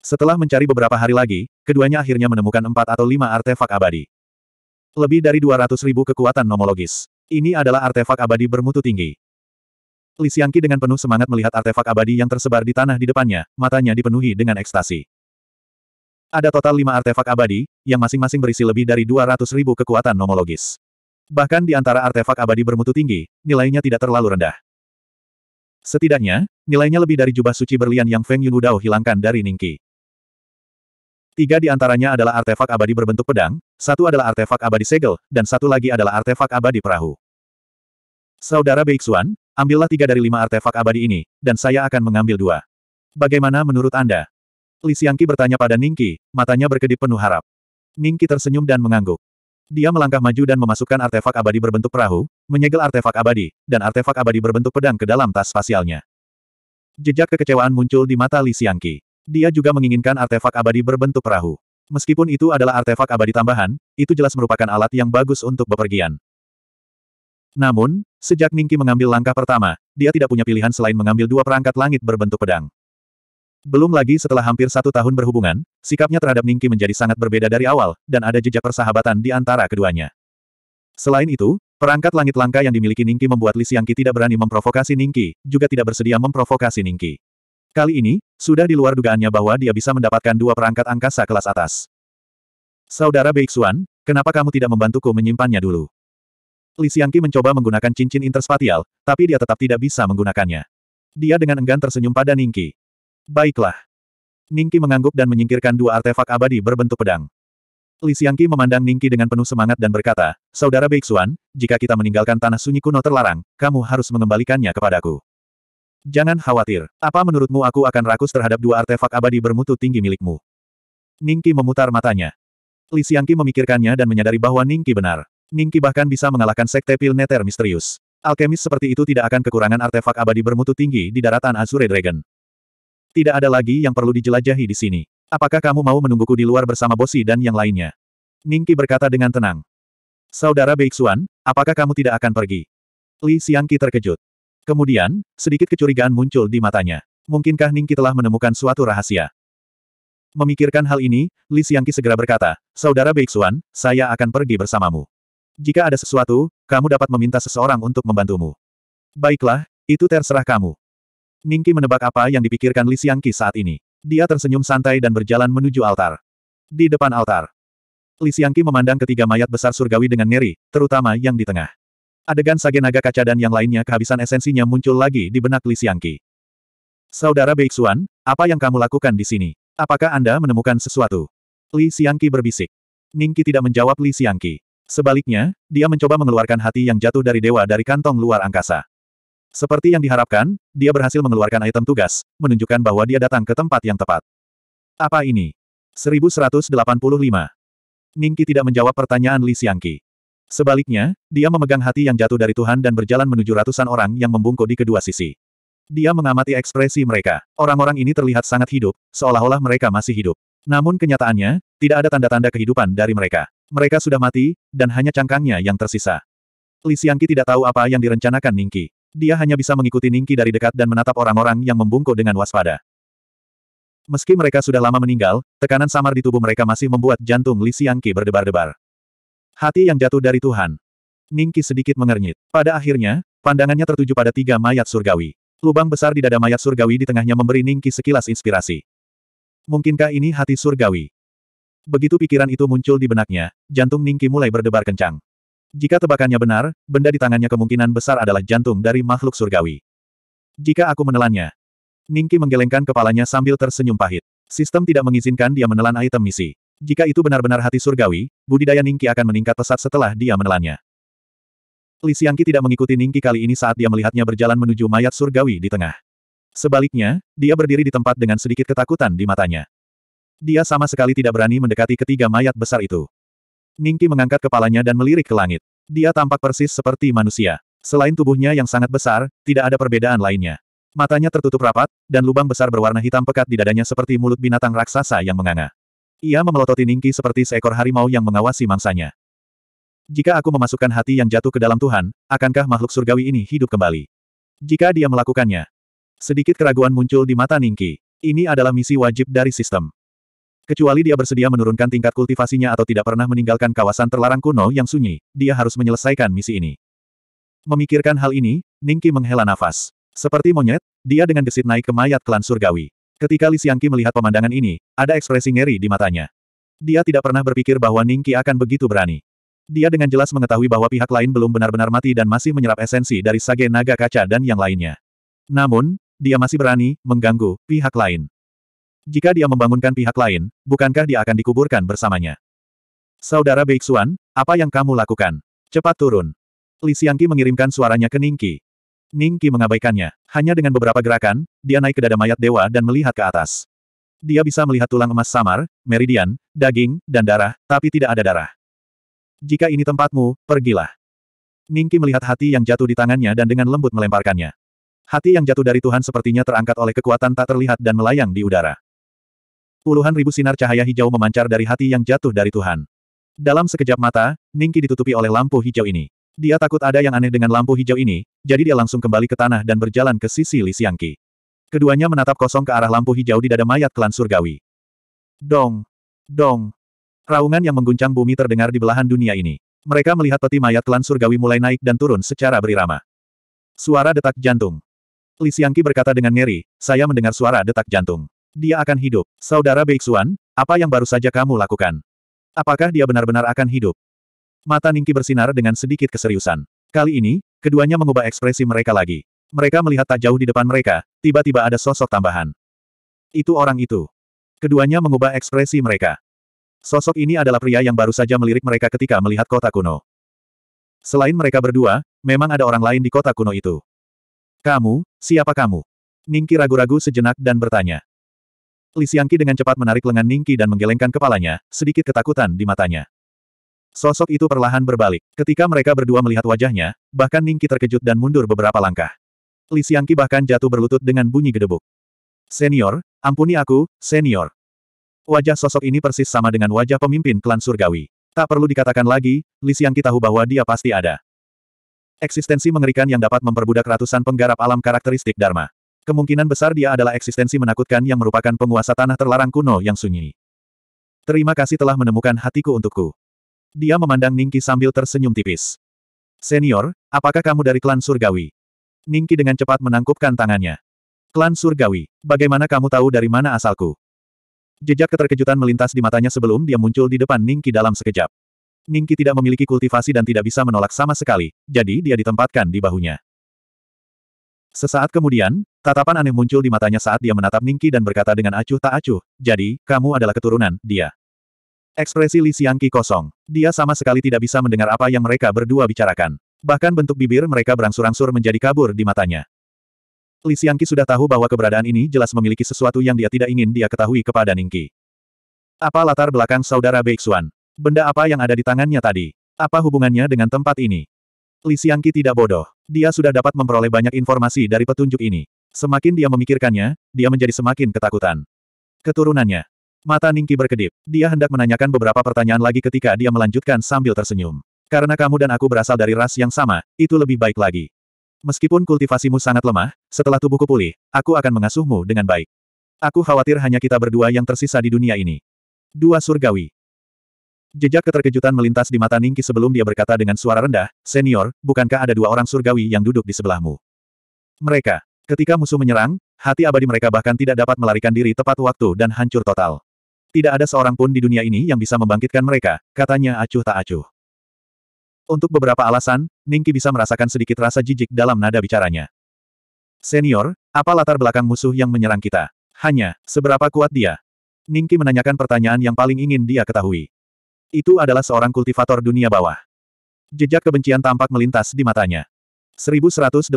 Setelah mencari beberapa hari lagi, keduanya akhirnya menemukan empat atau lima artefak abadi. Lebih dari 200 ribu kekuatan nomologis. Ini adalah artefak abadi bermutu tinggi. Li Xiangqi dengan penuh semangat melihat artefak abadi yang tersebar di tanah di depannya, matanya dipenuhi dengan ekstasi. Ada total lima artefak abadi, yang masing-masing berisi lebih dari 200 ribu kekuatan nomologis. Bahkan di antara artefak abadi bermutu tinggi, nilainya tidak terlalu rendah. Setidaknya, nilainya lebih dari jubah suci berlian yang Feng Dao hilangkan dari Ningqi. Tiga di antaranya adalah artefak abadi berbentuk pedang, satu adalah artefak abadi segel, dan satu lagi adalah artefak abadi perahu. Saudara Beixuan, ambillah tiga dari lima artefak abadi ini, dan saya akan mengambil dua. Bagaimana menurut Anda? Li Xiangqi bertanya pada Ningqi, matanya berkedip penuh harap. Ningqi tersenyum dan mengangguk. Dia melangkah maju dan memasukkan artefak abadi berbentuk perahu, menyegel artefak abadi, dan artefak abadi berbentuk pedang ke dalam tas spasialnya. Jejak kekecewaan muncul di mata Li Xiangqi. Dia juga menginginkan artefak abadi berbentuk perahu. Meskipun itu adalah artefak abadi tambahan, itu jelas merupakan alat yang bagus untuk bepergian. Namun, sejak Ningki mengambil langkah pertama, dia tidak punya pilihan selain mengambil dua perangkat langit berbentuk pedang. Belum lagi setelah hampir satu tahun berhubungan, sikapnya terhadap Ningki menjadi sangat berbeda dari awal, dan ada jejak persahabatan di antara keduanya. Selain itu, perangkat langit langka yang dimiliki Ningki membuat Li Xiangqi tidak berani memprovokasi Ningki, juga tidak bersedia memprovokasi Ningki. Kali ini, sudah di luar dugaannya bahwa dia bisa mendapatkan dua perangkat angkasa kelas atas. Saudara Beixuan, kenapa kamu tidak membantuku menyimpannya dulu? Li Xiangqi mencoba menggunakan cincin interspatial, tapi dia tetap tidak bisa menggunakannya. Dia dengan enggan tersenyum pada Ningki. Baiklah. Ningki mengangguk dan menyingkirkan dua artefak abadi berbentuk pedang. Li Xiangqi memandang Ningki dengan penuh semangat dan berkata, Saudara Beixuan, jika kita meninggalkan tanah sunyi kuno terlarang, kamu harus mengembalikannya kepadaku. Jangan khawatir. Apa menurutmu aku akan rakus terhadap dua artefak abadi bermutu tinggi milikmu? Ningki memutar matanya. Li Xiangqi memikirkannya dan menyadari bahwa Ningki benar. Ningki bahkan bisa mengalahkan sekte pil Pilneter misterius. Alkemis seperti itu tidak akan kekurangan artefak abadi bermutu tinggi di daratan Azure Dragon. Tidak ada lagi yang perlu dijelajahi di sini. Apakah kamu mau menungguku di luar bersama Bosi dan yang lainnya? Ningki berkata dengan tenang. Saudara Beixuan, apakah kamu tidak akan pergi? Li Xiangqi terkejut. Kemudian, sedikit kecurigaan muncul di matanya. Mungkinkah Ningki telah menemukan suatu rahasia? Memikirkan hal ini, Li Xiangqi segera berkata, Saudara Beixuan, saya akan pergi bersamamu. Jika ada sesuatu, kamu dapat meminta seseorang untuk membantumu. Baiklah, itu terserah kamu. Ningki menebak apa yang dipikirkan Li Xiangqi saat ini. Dia tersenyum santai dan berjalan menuju altar. Di depan altar, Li Xiangqi memandang ketiga mayat besar surgawi dengan ngeri, terutama yang di tengah. Adegan sage naga kaca dan yang lainnya kehabisan esensinya muncul lagi di benak Li Xiangqi. Saudara Beixuan, apa yang kamu lakukan di sini? Apakah Anda menemukan sesuatu? Li Xiangqi berbisik. Ningki tidak menjawab Li Xiangqi. Sebaliknya, dia mencoba mengeluarkan hati yang jatuh dari dewa dari kantong luar angkasa. Seperti yang diharapkan, dia berhasil mengeluarkan item tugas, menunjukkan bahwa dia datang ke tempat yang tepat. Apa ini? 1185. Ningki tidak menjawab pertanyaan Li Xiangqi. Sebaliknya, dia memegang hati yang jatuh dari Tuhan dan berjalan menuju ratusan orang yang membungkuk di kedua sisi. Dia mengamati ekspresi mereka. Orang-orang ini terlihat sangat hidup, seolah-olah mereka masih hidup. Namun kenyataannya, tidak ada tanda-tanda kehidupan dari mereka. Mereka sudah mati, dan hanya cangkangnya yang tersisa. Li Xiangqi tidak tahu apa yang direncanakan Ningki. Dia hanya bisa mengikuti Ningki dari dekat dan menatap orang-orang yang membungkuk dengan waspada. Meski mereka sudah lama meninggal, tekanan samar di tubuh mereka masih membuat jantung Li Xiangqi berdebar-debar. Hati yang jatuh dari Tuhan. Ningki sedikit mengernyit. Pada akhirnya, pandangannya tertuju pada tiga mayat surgawi. Lubang besar di dada mayat surgawi di tengahnya memberi Ningki sekilas inspirasi. Mungkinkah ini hati surgawi? Begitu pikiran itu muncul di benaknya, jantung Ningki mulai berdebar kencang. Jika tebakannya benar, benda di tangannya kemungkinan besar adalah jantung dari makhluk surgawi. Jika aku menelannya. Ningki menggelengkan kepalanya sambil tersenyum pahit. Sistem tidak mengizinkan dia menelan item misi. Jika itu benar-benar hati surgawi, budidaya Ningki akan meningkat pesat setelah dia menelannya. Li Xiangqi tidak mengikuti Ningki kali ini saat dia melihatnya berjalan menuju mayat surgawi di tengah. Sebaliknya, dia berdiri di tempat dengan sedikit ketakutan di matanya. Dia sama sekali tidak berani mendekati ketiga mayat besar itu. Ningki mengangkat kepalanya dan melirik ke langit. Dia tampak persis seperti manusia. Selain tubuhnya yang sangat besar, tidak ada perbedaan lainnya. Matanya tertutup rapat, dan lubang besar berwarna hitam pekat di dadanya seperti mulut binatang raksasa yang menganga. Ia memelototi Ningki seperti seekor harimau yang mengawasi mangsanya. Jika aku memasukkan hati yang jatuh ke dalam Tuhan, akankah makhluk surgawi ini hidup kembali? Jika dia melakukannya, sedikit keraguan muncul di mata Ningki. Ini adalah misi wajib dari sistem. Kecuali dia bersedia menurunkan tingkat kultivasinya atau tidak pernah meninggalkan kawasan terlarang kuno yang sunyi, dia harus menyelesaikan misi ini. Memikirkan hal ini, Ningki menghela nafas. Seperti monyet, dia dengan gesit naik ke mayat klan surgawi. Ketika Li Xiangqi melihat pemandangan ini, ada ekspresi ngeri di matanya. Dia tidak pernah berpikir bahwa Ningqi akan begitu berani. Dia dengan jelas mengetahui bahwa pihak lain belum benar-benar mati dan masih menyerap esensi dari sage naga kaca dan yang lainnya. Namun, dia masih berani mengganggu pihak lain. Jika dia membangunkan pihak lain, bukankah dia akan dikuburkan bersamanya? Saudara Beixuan, apa yang kamu lakukan? Cepat turun. Li Xiangqi mengirimkan suaranya ke Ningqi. Ning Qi mengabaikannya. Hanya dengan beberapa gerakan, dia naik ke dada mayat dewa dan melihat ke atas. Dia bisa melihat tulang emas samar, meridian, daging, dan darah, tapi tidak ada darah. Jika ini tempatmu, pergilah. Ningki melihat hati yang jatuh di tangannya dan dengan lembut melemparkannya. Hati yang jatuh dari Tuhan sepertinya terangkat oleh kekuatan tak terlihat dan melayang di udara. Puluhan ribu sinar cahaya hijau memancar dari hati yang jatuh dari Tuhan. Dalam sekejap mata, Ningki ditutupi oleh lampu hijau ini. Dia takut ada yang aneh dengan lampu hijau ini, jadi dia langsung kembali ke tanah dan berjalan ke sisi Li Xiangqi. Keduanya menatap kosong ke arah lampu hijau di dada mayat klan surgawi. Dong! Dong! Raungan yang mengguncang bumi terdengar di belahan dunia ini. Mereka melihat peti mayat klan surgawi mulai naik dan turun secara berirama. Suara detak jantung. Li Xiangqi berkata dengan ngeri, saya mendengar suara detak jantung. Dia akan hidup. Saudara Beixuan, apa yang baru saja kamu lakukan? Apakah dia benar-benar akan hidup? Mata Ningki bersinar dengan sedikit keseriusan. Kali ini, keduanya mengubah ekspresi mereka lagi. Mereka melihat tak jauh di depan mereka, tiba-tiba ada sosok tambahan. Itu orang itu. Keduanya mengubah ekspresi mereka. Sosok ini adalah pria yang baru saja melirik mereka ketika melihat kota kuno. Selain mereka berdua, memang ada orang lain di kota kuno itu. Kamu, siapa kamu? Ningki ragu-ragu sejenak dan bertanya. Lisiangki dengan cepat menarik lengan Ningki dan menggelengkan kepalanya, sedikit ketakutan di matanya. Sosok itu perlahan berbalik. Ketika mereka berdua melihat wajahnya, bahkan Ningki terkejut dan mundur beberapa langkah. Li Xiangqi bahkan jatuh berlutut dengan bunyi gedebuk. Senior, ampuni aku, senior. Wajah sosok ini persis sama dengan wajah pemimpin klan surgawi. Tak perlu dikatakan lagi, Li Xiangqi tahu bahwa dia pasti ada. Eksistensi mengerikan yang dapat memperbudak ratusan penggarap alam karakteristik Dharma. Kemungkinan besar dia adalah eksistensi menakutkan yang merupakan penguasa tanah terlarang kuno yang sunyi. Terima kasih telah menemukan hatiku untukku. Dia memandang Ningki sambil tersenyum tipis. Senior, apakah kamu dari klan surgawi? Ningki dengan cepat menangkupkan tangannya. Klan surgawi, bagaimana kamu tahu dari mana asalku? Jejak keterkejutan melintas di matanya sebelum dia muncul di depan Ningki dalam sekejap. Ningki tidak memiliki kultivasi dan tidak bisa menolak sama sekali, jadi dia ditempatkan di bahunya. Sesaat kemudian, tatapan aneh muncul di matanya saat dia menatap Ningki dan berkata dengan acuh tak acuh, jadi, kamu adalah keturunan, dia. Ekspresi Li Xiangqi kosong. Dia sama sekali tidak bisa mendengar apa yang mereka berdua bicarakan. Bahkan bentuk bibir mereka berangsur-angsur menjadi kabur di matanya. Li Xiangqi sudah tahu bahwa keberadaan ini jelas memiliki sesuatu yang dia tidak ingin dia ketahui kepada Ningqi. Apa latar belakang saudara Beixuan? Benda apa yang ada di tangannya tadi? Apa hubungannya dengan tempat ini? Li Xiangqi tidak bodoh. Dia sudah dapat memperoleh banyak informasi dari petunjuk ini. Semakin dia memikirkannya, dia menjadi semakin ketakutan. Keturunannya, Mata Ningki berkedip. Dia hendak menanyakan beberapa pertanyaan lagi ketika dia melanjutkan sambil tersenyum. Karena kamu dan aku berasal dari ras yang sama, itu lebih baik lagi. Meskipun kultivasimu sangat lemah, setelah tubuhku pulih, aku akan mengasuhmu dengan baik. Aku khawatir hanya kita berdua yang tersisa di dunia ini. Dua surgawi. Jejak keterkejutan melintas di mata Ningki sebelum dia berkata dengan suara rendah, Senior, bukankah ada dua orang surgawi yang duduk di sebelahmu? Mereka. Ketika musuh menyerang, hati abadi mereka bahkan tidak dapat melarikan diri tepat waktu dan hancur total. Tidak ada seorang pun di dunia ini yang bisa membangkitkan mereka, katanya acuh tak acuh. Untuk beberapa alasan, Ningki bisa merasakan sedikit rasa jijik dalam nada bicaranya. Senior, apa latar belakang musuh yang menyerang kita? Hanya, seberapa kuat dia? Ningki menanyakan pertanyaan yang paling ingin dia ketahui. Itu adalah seorang kultivator dunia bawah. Jejak kebencian tampak melintas di matanya. 1186.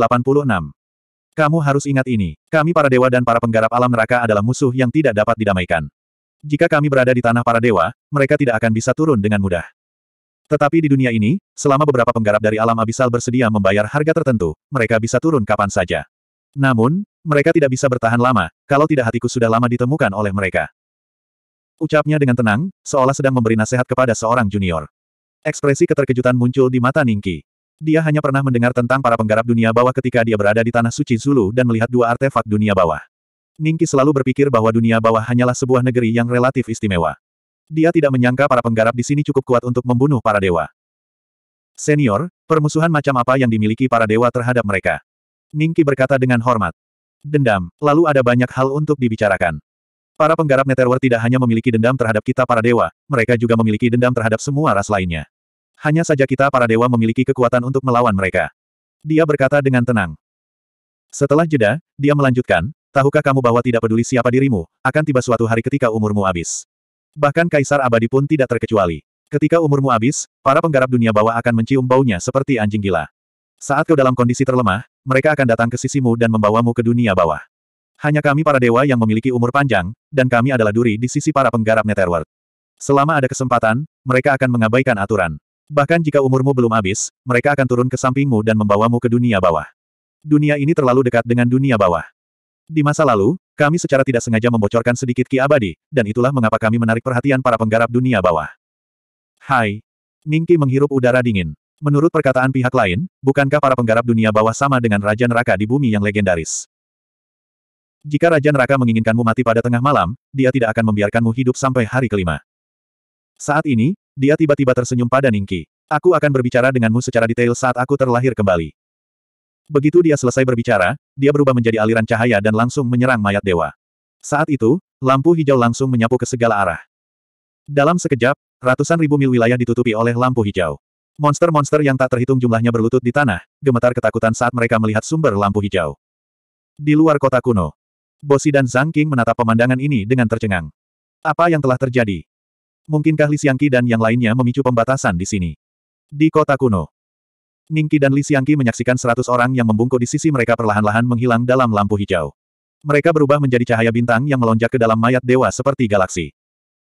Kamu harus ingat ini, kami para dewa dan para penggarap alam neraka adalah musuh yang tidak dapat didamaikan. Jika kami berada di tanah para dewa, mereka tidak akan bisa turun dengan mudah. Tetapi di dunia ini, selama beberapa penggarap dari alam abisal bersedia membayar harga tertentu, mereka bisa turun kapan saja. Namun, mereka tidak bisa bertahan lama, kalau tidak hatiku sudah lama ditemukan oleh mereka. Ucapnya dengan tenang, seolah sedang memberi nasihat kepada seorang junior. Ekspresi keterkejutan muncul di mata Ningki. Dia hanya pernah mendengar tentang para penggarap dunia bawah ketika dia berada di Tanah Suci Zulu dan melihat dua artefak dunia bawah. Ningki selalu berpikir bahwa dunia bawah hanyalah sebuah negeri yang relatif istimewa. Dia tidak menyangka para penggarap di sini cukup kuat untuk membunuh para dewa. Senior, permusuhan macam apa yang dimiliki para dewa terhadap mereka? Ningki berkata dengan hormat. Dendam, lalu ada banyak hal untuk dibicarakan. Para penggarap Netherworld tidak hanya memiliki dendam terhadap kita para dewa, mereka juga memiliki dendam terhadap semua ras lainnya. Hanya saja kita para dewa memiliki kekuatan untuk melawan mereka. Dia berkata dengan tenang. Setelah jeda, dia melanjutkan, tahukah kamu bahwa tidak peduli siapa dirimu, akan tiba suatu hari ketika umurmu habis. Bahkan Kaisar Abadi pun tidak terkecuali. Ketika umurmu habis, para penggarap dunia bawah akan mencium baunya seperti anjing gila. Saat kau dalam kondisi terlemah, mereka akan datang ke sisimu dan membawamu ke dunia bawah. Hanya kami para dewa yang memiliki umur panjang, dan kami adalah duri di sisi para penggarap Netherworld. Selama ada kesempatan, mereka akan mengabaikan aturan. Bahkan jika umurmu belum habis, mereka akan turun ke sampingmu dan membawamu ke dunia bawah. Dunia ini terlalu dekat dengan dunia bawah. Di masa lalu, kami secara tidak sengaja membocorkan sedikit ki abadi, dan itulah mengapa kami menarik perhatian para penggarap dunia bawah. Hai. Ningki menghirup udara dingin. Menurut perkataan pihak lain, bukankah para penggarap dunia bawah sama dengan Raja Neraka di bumi yang legendaris? Jika Raja Neraka menginginkanmu mati pada tengah malam, dia tidak akan membiarkanmu hidup sampai hari kelima. Saat ini, dia tiba-tiba tersenyum pada Ningki. Aku akan berbicara denganmu secara detail saat aku terlahir kembali. Begitu dia selesai berbicara, dia berubah menjadi aliran cahaya dan langsung menyerang mayat dewa. Saat itu, lampu hijau langsung menyapu ke segala arah. Dalam sekejap, ratusan ribu mil wilayah ditutupi oleh lampu hijau. Monster-monster yang tak terhitung jumlahnya berlutut di tanah, gemetar ketakutan saat mereka melihat sumber lampu hijau. Di luar kota kuno, Bosi dan Zhang King menatap pemandangan ini dengan tercengang. Apa yang telah terjadi? Mungkinkah Li Xiangqi dan yang lainnya memicu pembatasan di sini? Di kota kuno, Ningki dan Li Xiangqi menyaksikan seratus orang yang membungkuk di sisi mereka perlahan-lahan menghilang dalam lampu hijau. Mereka berubah menjadi cahaya bintang yang melonjak ke dalam mayat dewa seperti galaksi.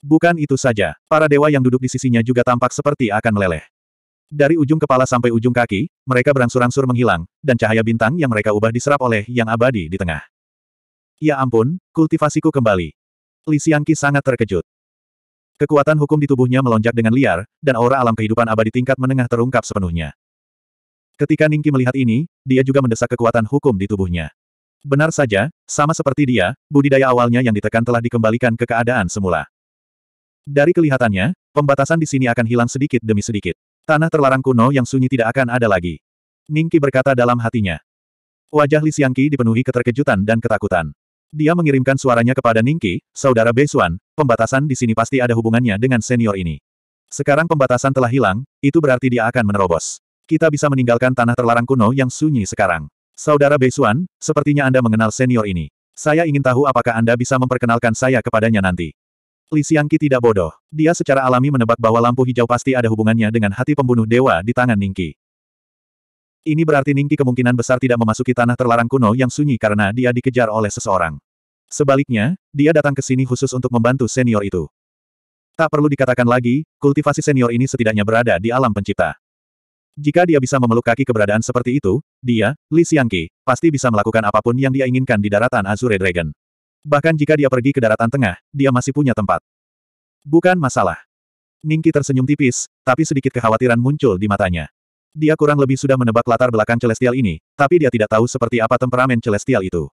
Bukan itu saja, para dewa yang duduk di sisinya juga tampak seperti akan meleleh. Dari ujung kepala sampai ujung kaki, mereka berangsur-angsur menghilang, dan cahaya bintang yang mereka ubah diserap oleh yang abadi di tengah. Ya ampun, kultivasiku kembali. Li Xiangqi sangat terkejut. Kekuatan hukum di tubuhnya melonjak dengan liar, dan aura alam kehidupan abadi tingkat menengah terungkap sepenuhnya. Ketika Ningki melihat ini, dia juga mendesak kekuatan hukum di tubuhnya. Benar saja, sama seperti dia, budidaya awalnya yang ditekan telah dikembalikan ke keadaan semula. Dari kelihatannya, pembatasan di sini akan hilang sedikit demi sedikit. Tanah terlarang kuno yang sunyi tidak akan ada lagi. Ningki berkata dalam hatinya. Wajah Li Xiangqi dipenuhi keterkejutan dan ketakutan. Dia mengirimkan suaranya kepada Ningki, saudara Beisuan, pembatasan di sini pasti ada hubungannya dengan senior ini. Sekarang pembatasan telah hilang, itu berarti dia akan menerobos. Kita bisa meninggalkan tanah terlarang kuno yang sunyi sekarang. Saudara Beisuan, sepertinya Anda mengenal senior ini. Saya ingin tahu apakah Anda bisa memperkenalkan saya kepadanya nanti. Li Xiangqi tidak bodoh. Dia secara alami menebak bahwa lampu hijau pasti ada hubungannya dengan hati pembunuh dewa di tangan Ningqi. Ini berarti Ningqi kemungkinan besar tidak memasuki tanah terlarang kuno yang sunyi karena dia dikejar oleh seseorang. Sebaliknya, dia datang ke sini khusus untuk membantu senior itu. Tak perlu dikatakan lagi, kultivasi senior ini setidaknya berada di alam pencipta. Jika dia bisa memeluk kaki keberadaan seperti itu, dia, Li Xiangqi, pasti bisa melakukan apapun yang dia inginkan di daratan Azure Dragon. Bahkan jika dia pergi ke daratan tengah, dia masih punya tempat. Bukan masalah. Ningki tersenyum tipis, tapi sedikit kekhawatiran muncul di matanya. Dia kurang lebih sudah menebak latar belakang Celestial ini, tapi dia tidak tahu seperti apa temperamen Celestial itu.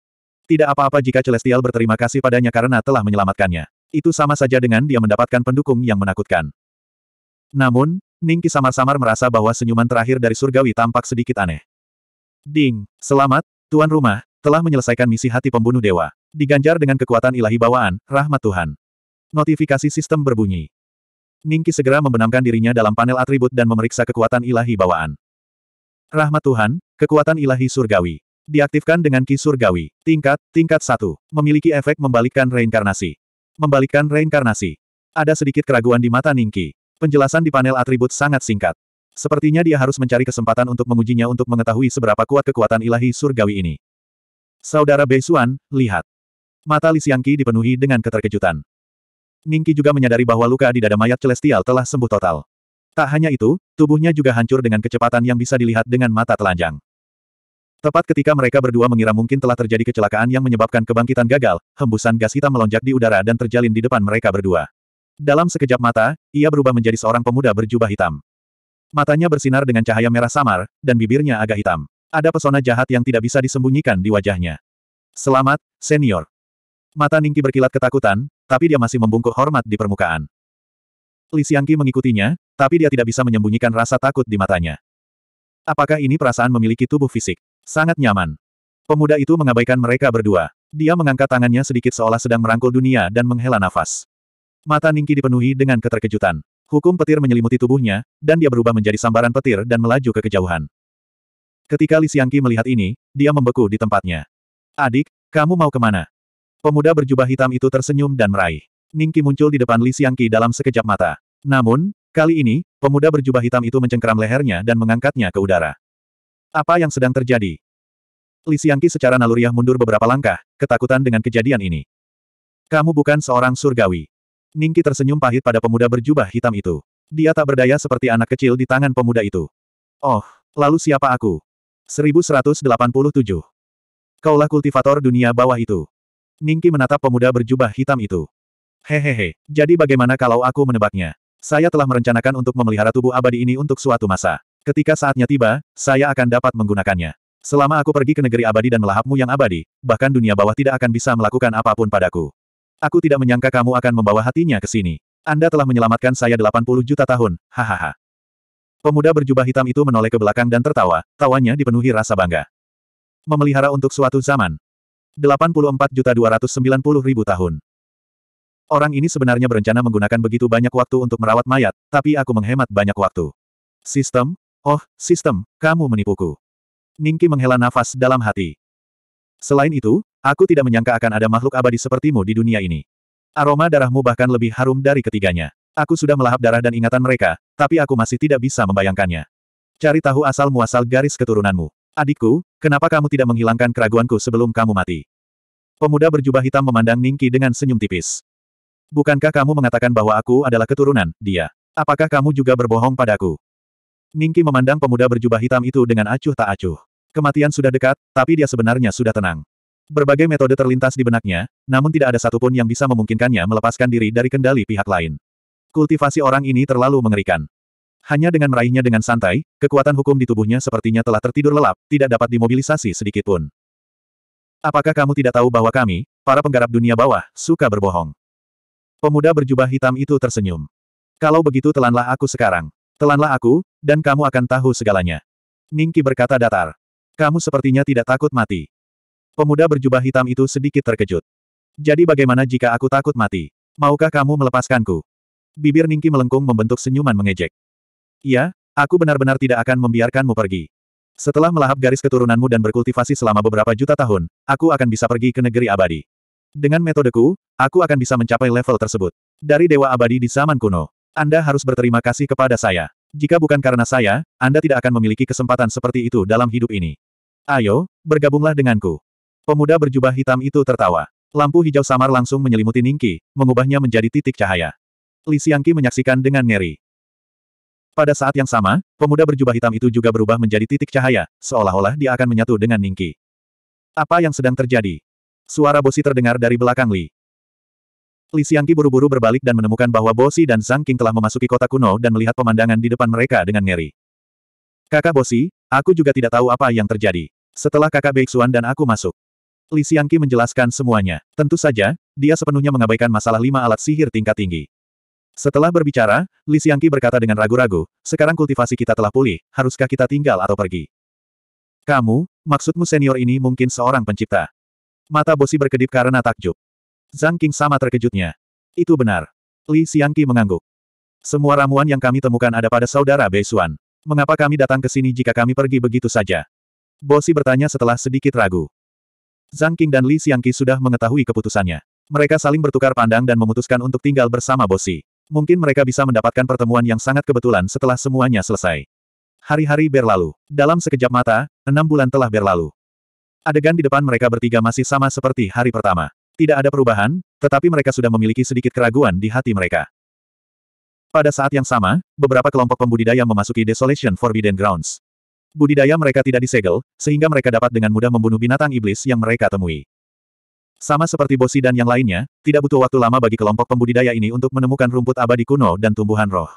Tidak apa-apa jika Celestial berterima kasih padanya karena telah menyelamatkannya. Itu sama saja dengan dia mendapatkan pendukung yang menakutkan. Namun, Ningki samar-samar merasa bahwa senyuman terakhir dari surgawi tampak sedikit aneh. Ding, selamat, Tuan Rumah, telah menyelesaikan misi hati pembunuh dewa. Diganjar dengan kekuatan ilahi bawaan, rahmat Tuhan. Notifikasi sistem berbunyi. Ningki segera membenamkan dirinya dalam panel atribut dan memeriksa kekuatan ilahi bawaan. Rahmat Tuhan, kekuatan ilahi surgawi. Diaktifkan dengan ki surgawi. Tingkat, tingkat 1. Memiliki efek membalikkan reinkarnasi. Membalikkan reinkarnasi. Ada sedikit keraguan di mata Ningki. Penjelasan di panel atribut sangat singkat. Sepertinya dia harus mencari kesempatan untuk mengujinya untuk mengetahui seberapa kuat kekuatan ilahi surgawi ini. Saudara Beisuan, lihat. Mata Li Xiangqi dipenuhi dengan keterkejutan. Ningki juga menyadari bahwa luka di dada mayat celestial telah sembuh total. Tak hanya itu, tubuhnya juga hancur dengan kecepatan yang bisa dilihat dengan mata telanjang. Tepat ketika mereka berdua mengira mungkin telah terjadi kecelakaan yang menyebabkan kebangkitan gagal, hembusan gas hitam melonjak di udara dan terjalin di depan mereka berdua. Dalam sekejap mata, ia berubah menjadi seorang pemuda berjubah hitam. Matanya bersinar dengan cahaya merah samar, dan bibirnya agak hitam. Ada pesona jahat yang tidak bisa disembunyikan di wajahnya. Selamat, senior. Mata Ningki berkilat ketakutan, tapi dia masih membungkuk hormat di permukaan. Li Xiangqi mengikutinya, tapi dia tidak bisa menyembunyikan rasa takut di matanya. Apakah ini perasaan memiliki tubuh fisik? Sangat nyaman. Pemuda itu mengabaikan mereka berdua. Dia mengangkat tangannya sedikit seolah sedang merangkul dunia dan menghela nafas. Mata Ningki dipenuhi dengan keterkejutan. Hukum petir menyelimuti tubuhnya, dan dia berubah menjadi sambaran petir dan melaju ke kejauhan. Ketika Li Xiangqi melihat ini, dia membeku di tempatnya. Adik, kamu mau kemana? Pemuda berjubah hitam itu tersenyum dan meraih. Ningki muncul di depan Li Xiangqi dalam sekejap mata. Namun, kali ini, pemuda berjubah hitam itu mencengkeram lehernya dan mengangkatnya ke udara. Apa yang sedang terjadi? Li Xiangqi secara naluriah mundur beberapa langkah, ketakutan dengan kejadian ini. Kamu bukan seorang surgawi. Ningki tersenyum pahit pada pemuda berjubah hitam itu. Dia tak berdaya seperti anak kecil di tangan pemuda itu. Oh, lalu siapa aku? 1187. Kaulah kultivator dunia bawah itu. Ningki menatap pemuda berjubah hitam itu. Hehehe, jadi bagaimana kalau aku menebaknya? Saya telah merencanakan untuk memelihara tubuh abadi ini untuk suatu masa. Ketika saatnya tiba, saya akan dapat menggunakannya. Selama aku pergi ke negeri abadi dan melahapmu yang abadi, bahkan dunia bawah tidak akan bisa melakukan apapun padaku. Aku tidak menyangka kamu akan membawa hatinya ke sini. Anda telah menyelamatkan saya 80 juta tahun, hahaha. Pemuda berjubah hitam itu menoleh ke belakang dan tertawa, tawanya dipenuhi rasa bangga. Memelihara untuk suatu zaman. 84.290.000 tahun. Orang ini sebenarnya berencana menggunakan begitu banyak waktu untuk merawat mayat, tapi aku menghemat banyak waktu. Sistem? Oh, sistem, kamu menipuku. Ningki menghela nafas dalam hati. Selain itu, Aku tidak menyangka akan ada makhluk abadi sepertimu di dunia ini. Aroma darahmu bahkan lebih harum dari ketiganya. Aku sudah melahap darah dan ingatan mereka, tapi aku masih tidak bisa membayangkannya. Cari tahu asal-muasal garis keturunanmu. Adikku, kenapa kamu tidak menghilangkan keraguanku sebelum kamu mati? Pemuda berjubah hitam memandang Ningki dengan senyum tipis. Bukankah kamu mengatakan bahwa aku adalah keturunan, dia? Apakah kamu juga berbohong padaku? Ningki memandang pemuda berjubah hitam itu dengan acuh tak acuh. Kematian sudah dekat, tapi dia sebenarnya sudah tenang. Berbagai metode terlintas di benaknya, namun tidak ada satupun yang bisa memungkinkannya melepaskan diri dari kendali pihak lain. Kultivasi orang ini terlalu mengerikan. Hanya dengan meraihnya dengan santai, kekuatan hukum di tubuhnya sepertinya telah tertidur lelap, tidak dapat dimobilisasi sedikitpun. Apakah kamu tidak tahu bahwa kami, para penggarap dunia bawah, suka berbohong? Pemuda berjubah hitam itu tersenyum. Kalau begitu telanlah aku sekarang. Telanlah aku, dan kamu akan tahu segalanya. Ningki berkata datar. Kamu sepertinya tidak takut mati. Pemuda berjubah hitam itu sedikit terkejut. Jadi bagaimana jika aku takut mati? Maukah kamu melepaskanku? Bibir Ningki melengkung membentuk senyuman mengejek. Iya, aku benar-benar tidak akan membiarkanmu pergi. Setelah melahap garis keturunanmu dan berkultivasi selama beberapa juta tahun, aku akan bisa pergi ke negeri abadi. Dengan metodeku, aku akan bisa mencapai level tersebut. Dari dewa abadi di zaman kuno, Anda harus berterima kasih kepada saya. Jika bukan karena saya, Anda tidak akan memiliki kesempatan seperti itu dalam hidup ini. Ayo, bergabunglah denganku. Pemuda berjubah hitam itu tertawa. Lampu hijau samar langsung menyelimuti Ningki, mengubahnya menjadi titik cahaya. Li Xiangqi menyaksikan dengan ngeri. Pada saat yang sama, pemuda berjubah hitam itu juga berubah menjadi titik cahaya, seolah-olah dia akan menyatu dengan Ningki. Apa yang sedang terjadi? Suara Bosi terdengar dari belakang Li. Li Xiangqi buru-buru berbalik dan menemukan bahwa Bosi dan Zhang King telah memasuki kota kuno dan melihat pemandangan di depan mereka dengan ngeri. Kakak Bosi, aku juga tidak tahu apa yang terjadi. Setelah kakak Beixuan dan aku masuk, Li Xiangqi menjelaskan semuanya. Tentu saja, dia sepenuhnya mengabaikan masalah lima alat sihir tingkat tinggi. Setelah berbicara, Li Xiangqi berkata dengan ragu-ragu, sekarang kultivasi kita telah pulih, haruskah kita tinggal atau pergi? Kamu, maksudmu senior ini mungkin seorang pencipta. Mata Bosi berkedip karena takjub. Zhang King sama terkejutnya. Itu benar. Li Xiangqi mengangguk. Semua ramuan yang kami temukan ada pada saudara Bei Xuan. Mengapa kami datang ke sini jika kami pergi begitu saja? Bosi bertanya setelah sedikit ragu. Zhang King dan Li Xiangqi sudah mengetahui keputusannya. Mereka saling bertukar pandang dan memutuskan untuk tinggal bersama Bosi. Mungkin mereka bisa mendapatkan pertemuan yang sangat kebetulan setelah semuanya selesai. Hari-hari berlalu. Dalam sekejap mata, enam bulan telah berlalu. Adegan di depan mereka bertiga masih sama seperti hari pertama. Tidak ada perubahan, tetapi mereka sudah memiliki sedikit keraguan di hati mereka. Pada saat yang sama, beberapa kelompok pembudidaya memasuki Desolation Forbidden Grounds. Budidaya mereka tidak disegel, sehingga mereka dapat dengan mudah membunuh binatang iblis yang mereka temui. Sama seperti Bosi dan yang lainnya, tidak butuh waktu lama bagi kelompok pembudidaya ini untuk menemukan rumput abadi kuno dan tumbuhan roh.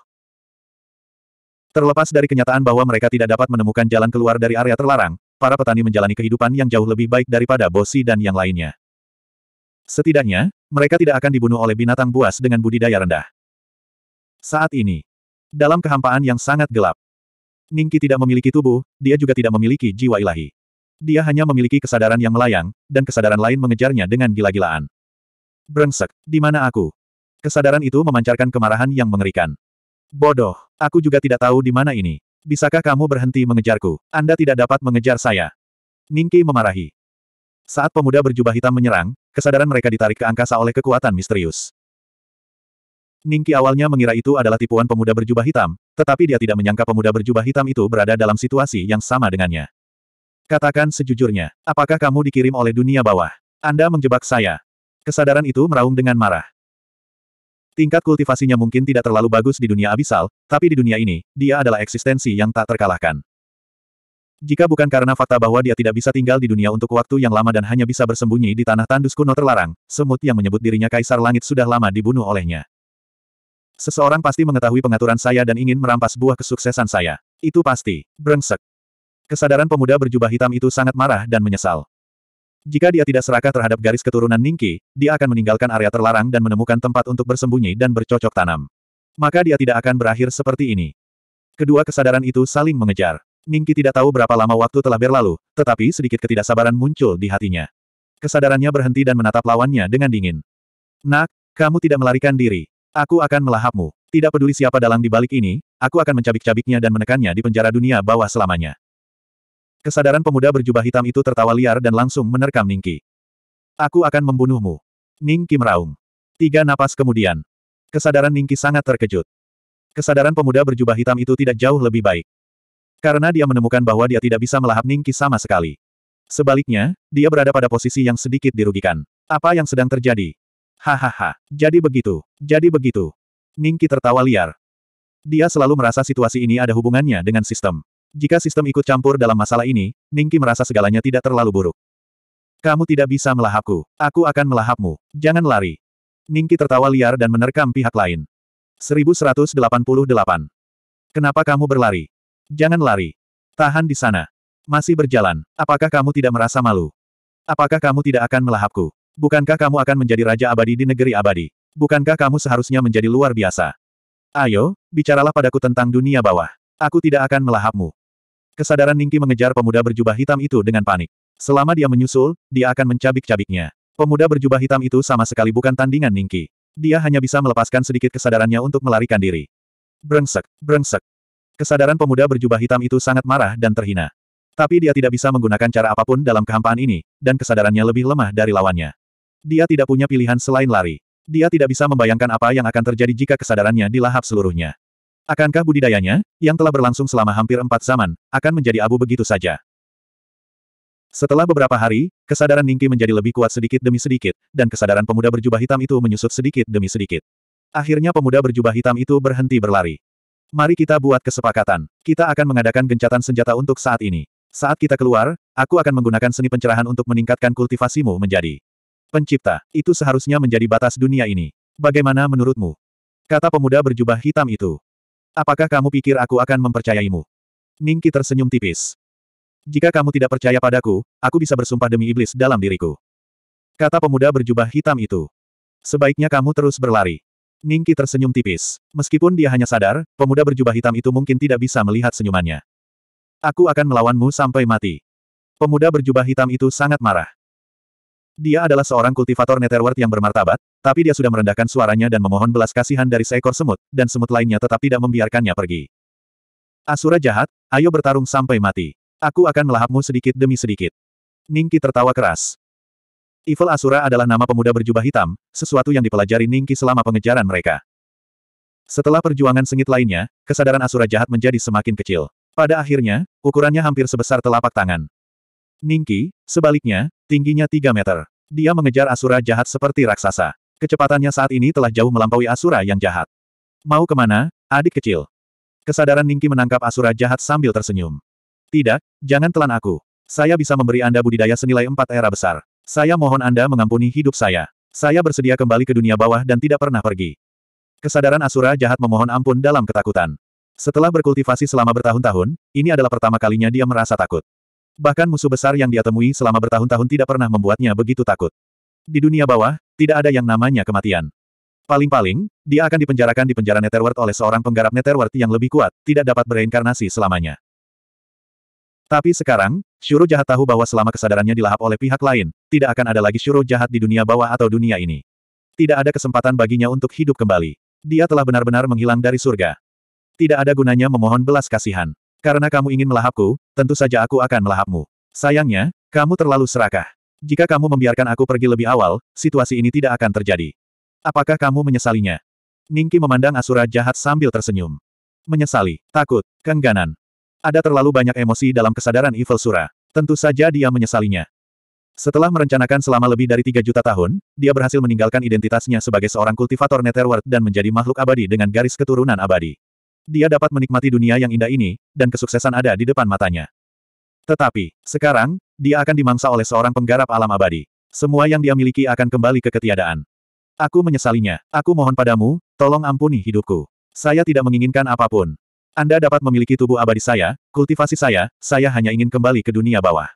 Terlepas dari kenyataan bahwa mereka tidak dapat menemukan jalan keluar dari area terlarang, para petani menjalani kehidupan yang jauh lebih baik daripada Bosi dan yang lainnya. Setidaknya, mereka tidak akan dibunuh oleh binatang buas dengan budidaya rendah. Saat ini, dalam kehampaan yang sangat gelap, Ningki tidak memiliki tubuh, dia juga tidak memiliki jiwa ilahi. Dia hanya memiliki kesadaran yang melayang, dan kesadaran lain mengejarnya dengan gila-gilaan. Brengsek, di mana aku? Kesadaran itu memancarkan kemarahan yang mengerikan. Bodoh, aku juga tidak tahu di mana ini. Bisakah kamu berhenti mengejarku? Anda tidak dapat mengejar saya. Ningki memarahi. Saat pemuda berjubah hitam menyerang, kesadaran mereka ditarik ke angkasa oleh kekuatan misterius. Ningki awalnya mengira itu adalah tipuan pemuda berjubah hitam, tetapi dia tidak menyangka pemuda berjubah hitam itu berada dalam situasi yang sama dengannya. Katakan sejujurnya, apakah kamu dikirim oleh dunia bawah? Anda menjebak saya. Kesadaran itu meraung dengan marah. Tingkat kultivasinya mungkin tidak terlalu bagus di dunia abisal, tapi di dunia ini, dia adalah eksistensi yang tak terkalahkan. Jika bukan karena fakta bahwa dia tidak bisa tinggal di dunia untuk waktu yang lama dan hanya bisa bersembunyi di tanah tandus kuno terlarang, semut yang menyebut dirinya Kaisar Langit sudah lama dibunuh olehnya. Seseorang pasti mengetahui pengaturan saya dan ingin merampas buah kesuksesan saya. Itu pasti. Brengsek. Kesadaran pemuda berjubah hitam itu sangat marah dan menyesal. Jika dia tidak serakah terhadap garis keturunan Ningki, dia akan meninggalkan area terlarang dan menemukan tempat untuk bersembunyi dan bercocok tanam. Maka dia tidak akan berakhir seperti ini. Kedua kesadaran itu saling mengejar. Ningki tidak tahu berapa lama waktu telah berlalu, tetapi sedikit ketidaksabaran muncul di hatinya. Kesadarannya berhenti dan menatap lawannya dengan dingin. Nak, kamu tidak melarikan diri. Aku akan melahapmu. Tidak peduli siapa dalang di balik ini, aku akan mencabik-cabiknya dan menekannya di penjara dunia bawah selamanya. Kesadaran pemuda berjubah hitam itu tertawa liar dan langsung menerkam Ningki. Aku akan membunuhmu. Ningki meraung. Tiga napas kemudian. Kesadaran Ningki sangat terkejut. Kesadaran pemuda berjubah hitam itu tidak jauh lebih baik. Karena dia menemukan bahwa dia tidak bisa melahap Ningki sama sekali. Sebaliknya, dia berada pada posisi yang sedikit dirugikan. Apa yang sedang terjadi? Hahaha, jadi begitu, jadi begitu. Ningki tertawa liar. Dia selalu merasa situasi ini ada hubungannya dengan sistem. Jika sistem ikut campur dalam masalah ini, Ningki merasa segalanya tidak terlalu buruk. Kamu tidak bisa melahapku. Aku akan melahapmu. Jangan lari. Ningki tertawa liar dan menerkam pihak lain. 1188. Kenapa kamu berlari? Jangan lari. Tahan di sana. Masih berjalan. Apakah kamu tidak merasa malu? Apakah kamu tidak akan melahapku? Bukankah kamu akan menjadi raja abadi di negeri abadi? Bukankah kamu seharusnya menjadi luar biasa? Ayo, bicaralah padaku tentang dunia bawah. Aku tidak akan melahapmu. Kesadaran Ningki mengejar pemuda berjubah hitam itu dengan panik. Selama dia menyusul, dia akan mencabik-cabiknya. Pemuda berjubah hitam itu sama sekali bukan tandingan Ningki. Dia hanya bisa melepaskan sedikit kesadarannya untuk melarikan diri. Brengsek, brengsek. Kesadaran pemuda berjubah hitam itu sangat marah dan terhina. Tapi dia tidak bisa menggunakan cara apapun dalam kehampaan ini, dan kesadarannya lebih lemah dari lawannya. Dia tidak punya pilihan selain lari. Dia tidak bisa membayangkan apa yang akan terjadi jika kesadarannya dilahap seluruhnya. Akankah budidayanya, yang telah berlangsung selama hampir empat zaman, akan menjadi abu begitu saja? Setelah beberapa hari, kesadaran Ningki menjadi lebih kuat sedikit demi sedikit, dan kesadaran pemuda berjubah hitam itu menyusut sedikit demi sedikit. Akhirnya pemuda berjubah hitam itu berhenti berlari. Mari kita buat kesepakatan. Kita akan mengadakan gencatan senjata untuk saat ini. Saat kita keluar, aku akan menggunakan seni pencerahan untuk meningkatkan kultivasimu menjadi Pencipta, itu seharusnya menjadi batas dunia ini. Bagaimana menurutmu? Kata pemuda berjubah hitam itu. Apakah kamu pikir aku akan mempercayaimu? Ningki tersenyum tipis. Jika kamu tidak percaya padaku, aku bisa bersumpah demi iblis dalam diriku. Kata pemuda berjubah hitam itu. Sebaiknya kamu terus berlari. Ningki tersenyum tipis. Meskipun dia hanya sadar, pemuda berjubah hitam itu mungkin tidak bisa melihat senyumannya. Aku akan melawanmu sampai mati. Pemuda berjubah hitam itu sangat marah. Dia adalah seorang kultivator netherworld yang bermartabat, tapi dia sudah merendahkan suaranya dan memohon belas kasihan dari seekor semut, dan semut lainnya tetap tidak membiarkannya pergi. Asura jahat, ayo bertarung sampai mati. Aku akan melahapmu sedikit demi sedikit. Ningki tertawa keras. Evil Asura adalah nama pemuda berjubah hitam, sesuatu yang dipelajari Ningki selama pengejaran mereka. Setelah perjuangan sengit lainnya, kesadaran Asura jahat menjadi semakin kecil. Pada akhirnya, ukurannya hampir sebesar telapak tangan. Ningki, sebaliknya, tingginya 3 meter. Dia mengejar Asura jahat seperti raksasa. Kecepatannya saat ini telah jauh melampaui Asura yang jahat. Mau kemana, adik kecil? Kesadaran Ningki menangkap Asura jahat sambil tersenyum. Tidak, jangan telan aku. Saya bisa memberi Anda budidaya senilai empat era besar. Saya mohon Anda mengampuni hidup saya. Saya bersedia kembali ke dunia bawah dan tidak pernah pergi. Kesadaran Asura jahat memohon ampun dalam ketakutan. Setelah berkultivasi selama bertahun-tahun, ini adalah pertama kalinya dia merasa takut. Bahkan musuh besar yang dia temui selama bertahun-tahun tidak pernah membuatnya begitu takut. Di dunia bawah, tidak ada yang namanya kematian. Paling-paling, dia akan dipenjarakan di penjara Netherworld oleh seorang penggarap Netherworld yang lebih kuat, tidak dapat bereinkarnasi selamanya. Tapi sekarang, Shuro jahat tahu bahwa selama kesadarannya dilahap oleh pihak lain, tidak akan ada lagi Shuro jahat di dunia bawah atau dunia ini. Tidak ada kesempatan baginya untuk hidup kembali. Dia telah benar-benar menghilang dari surga. Tidak ada gunanya memohon belas kasihan. Karena kamu ingin melahapku, tentu saja aku akan melahapmu. Sayangnya, kamu terlalu serakah. Jika kamu membiarkan aku pergi lebih awal, situasi ini tidak akan terjadi. Apakah kamu menyesalinya? Ningki memandang Asura jahat sambil tersenyum. Menyesali, takut, kengganan. Ada terlalu banyak emosi dalam kesadaran Evil Sura. Tentu saja dia menyesalinya. Setelah merencanakan selama lebih dari 3 juta tahun, dia berhasil meninggalkan identitasnya sebagai seorang kultivator Netherworld dan menjadi makhluk abadi dengan garis keturunan abadi. Dia dapat menikmati dunia yang indah ini, dan kesuksesan ada di depan matanya. Tetapi, sekarang, dia akan dimangsa oleh seorang penggarap alam abadi. Semua yang dia miliki akan kembali ke ketiadaan. Aku menyesalinya. Aku mohon padamu, tolong ampuni hidupku. Saya tidak menginginkan apapun. Anda dapat memiliki tubuh abadi saya, kultivasi saya, saya hanya ingin kembali ke dunia bawah.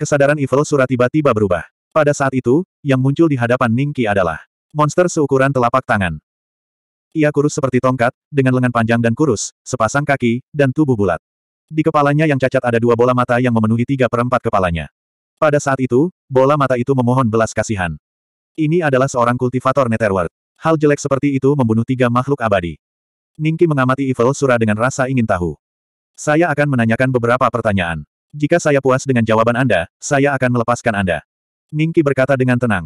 Kesadaran Evil Sura tiba-tiba berubah. Pada saat itu, yang muncul di hadapan Ningki adalah monster seukuran telapak tangan. Ia kurus seperti tongkat, dengan lengan panjang dan kurus, sepasang kaki, dan tubuh bulat. Di kepalanya yang cacat ada dua bola mata yang memenuhi tiga perempat kepalanya. Pada saat itu, bola mata itu memohon belas kasihan. Ini adalah seorang kultivator Netherworld. Hal jelek seperti itu membunuh tiga makhluk abadi. Ningki mengamati Evil Sura dengan rasa ingin tahu. Saya akan menanyakan beberapa pertanyaan. Jika saya puas dengan jawaban Anda, saya akan melepaskan Anda. Ningki berkata dengan tenang.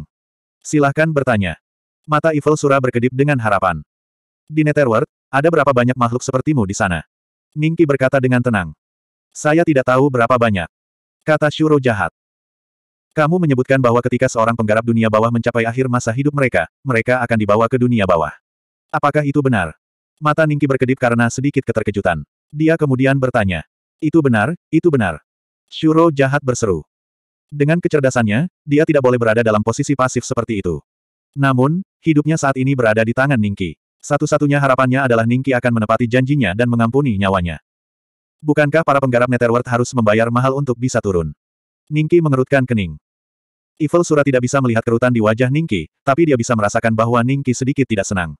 Silahkan bertanya. Mata Evil Sura berkedip dengan harapan. Di Netherworld, ada berapa banyak makhluk sepertimu di sana? Ningki berkata dengan tenang. Saya tidak tahu berapa banyak. Kata Shuro jahat. Kamu menyebutkan bahwa ketika seorang penggarap dunia bawah mencapai akhir masa hidup mereka, mereka akan dibawa ke dunia bawah. Apakah itu benar? Mata Ningki berkedip karena sedikit keterkejutan. Dia kemudian bertanya. Itu benar, itu benar. Shuro jahat berseru. Dengan kecerdasannya, dia tidak boleh berada dalam posisi pasif seperti itu. Namun, hidupnya saat ini berada di tangan Ningki. Satu-satunya harapannya adalah Ningki akan menepati janjinya dan mengampuni nyawanya. Bukankah para penggarap Netherworld harus membayar mahal untuk bisa turun? Ningki mengerutkan kening. Evil Sura tidak bisa melihat kerutan di wajah Ningki, tapi dia bisa merasakan bahwa Ningki sedikit tidak senang.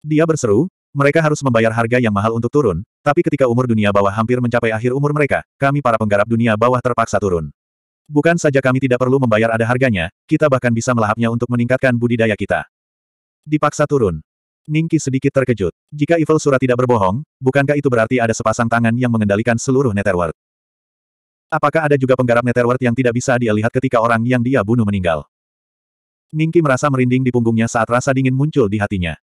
Dia berseru, mereka harus membayar harga yang mahal untuk turun, tapi ketika umur dunia bawah hampir mencapai akhir umur mereka, kami para penggarap dunia bawah terpaksa turun. Bukan saja kami tidak perlu membayar ada harganya, kita bahkan bisa melahapnya untuk meningkatkan budidaya kita. Dipaksa turun. Ningki sedikit terkejut. Jika Evil Sura tidak berbohong, bukankah itu berarti ada sepasang tangan yang mengendalikan seluruh Netherworld? Apakah ada juga penggarap Netherworld yang tidak bisa dia lihat ketika orang yang dia bunuh meninggal? Ningki merasa merinding di punggungnya saat rasa dingin muncul di hatinya.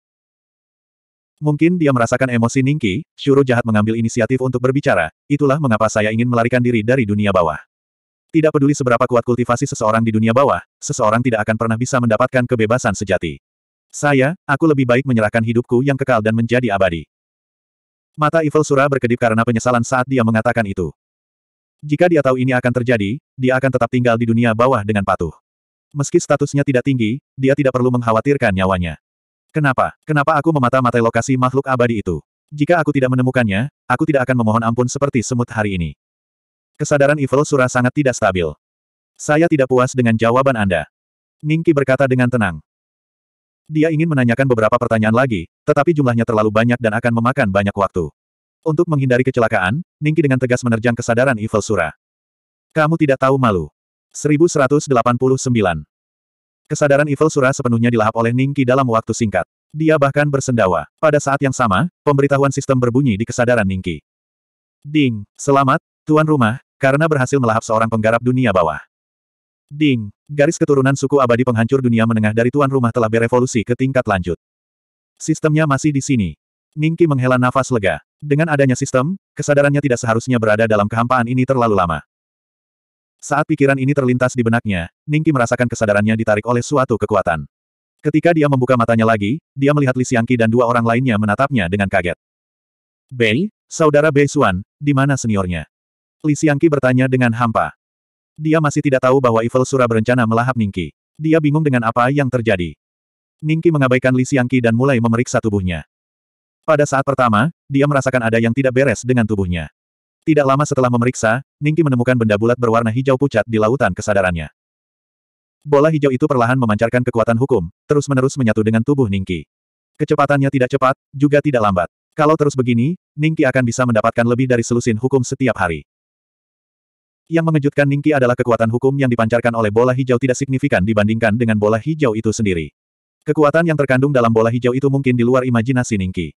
Mungkin dia merasakan emosi Ningki, Shuro jahat mengambil inisiatif untuk berbicara, itulah mengapa saya ingin melarikan diri dari dunia bawah. Tidak peduli seberapa kuat kultivasi seseorang di dunia bawah, seseorang tidak akan pernah bisa mendapatkan kebebasan sejati. Saya, aku lebih baik menyerahkan hidupku yang kekal dan menjadi abadi. Mata Evil Sura berkedip karena penyesalan saat dia mengatakan itu. Jika dia tahu ini akan terjadi, dia akan tetap tinggal di dunia bawah dengan patuh. Meski statusnya tidak tinggi, dia tidak perlu mengkhawatirkan nyawanya. Kenapa? Kenapa aku memata-matai lokasi makhluk abadi itu? Jika aku tidak menemukannya, aku tidak akan memohon ampun seperti semut hari ini. Kesadaran Evil Sura sangat tidak stabil. Saya tidak puas dengan jawaban Anda. Ningki berkata dengan tenang. Dia ingin menanyakan beberapa pertanyaan lagi, tetapi jumlahnya terlalu banyak dan akan memakan banyak waktu. Untuk menghindari kecelakaan, Ningki dengan tegas menerjang kesadaran Evil Sura. Kamu tidak tahu malu. 1189. Kesadaran Evil Sura sepenuhnya dilahap oleh Ningki dalam waktu singkat. Dia bahkan bersendawa. Pada saat yang sama, pemberitahuan sistem berbunyi di kesadaran Ningki. Ding, selamat, tuan rumah, karena berhasil melahap seorang penggarap dunia bawah. Ding, Garis keturunan suku abadi penghancur dunia menengah dari tuan rumah telah berevolusi ke tingkat lanjut. Sistemnya masih di sini. Ningki menghela nafas lega. Dengan adanya sistem, kesadarannya tidak seharusnya berada dalam kehampaan ini terlalu lama. Saat pikiran ini terlintas di benaknya, Ningki merasakan kesadarannya ditarik oleh suatu kekuatan. Ketika dia membuka matanya lagi, dia melihat Li Xiangqi dan dua orang lainnya menatapnya dengan kaget. Bei, saudara Bei Xuan, di mana seniornya? Li Xiangqi bertanya dengan hampa. Dia masih tidak tahu bahwa Evil Sura berencana melahap Ningki. Dia bingung dengan apa yang terjadi. Ningki mengabaikan Li Xiangqi dan mulai memeriksa tubuhnya. Pada saat pertama, dia merasakan ada yang tidak beres dengan tubuhnya. Tidak lama setelah memeriksa, Ningki menemukan benda bulat berwarna hijau pucat di lautan kesadarannya. Bola hijau itu perlahan memancarkan kekuatan hukum, terus-menerus menyatu dengan tubuh Ningki. Kecepatannya tidak cepat, juga tidak lambat. Kalau terus begini, Ningki akan bisa mendapatkan lebih dari selusin hukum setiap hari. Yang mengejutkan Ningki adalah kekuatan hukum yang dipancarkan oleh bola hijau tidak signifikan dibandingkan dengan bola hijau itu sendiri. Kekuatan yang terkandung dalam bola hijau itu mungkin di luar imajinasi Ningki.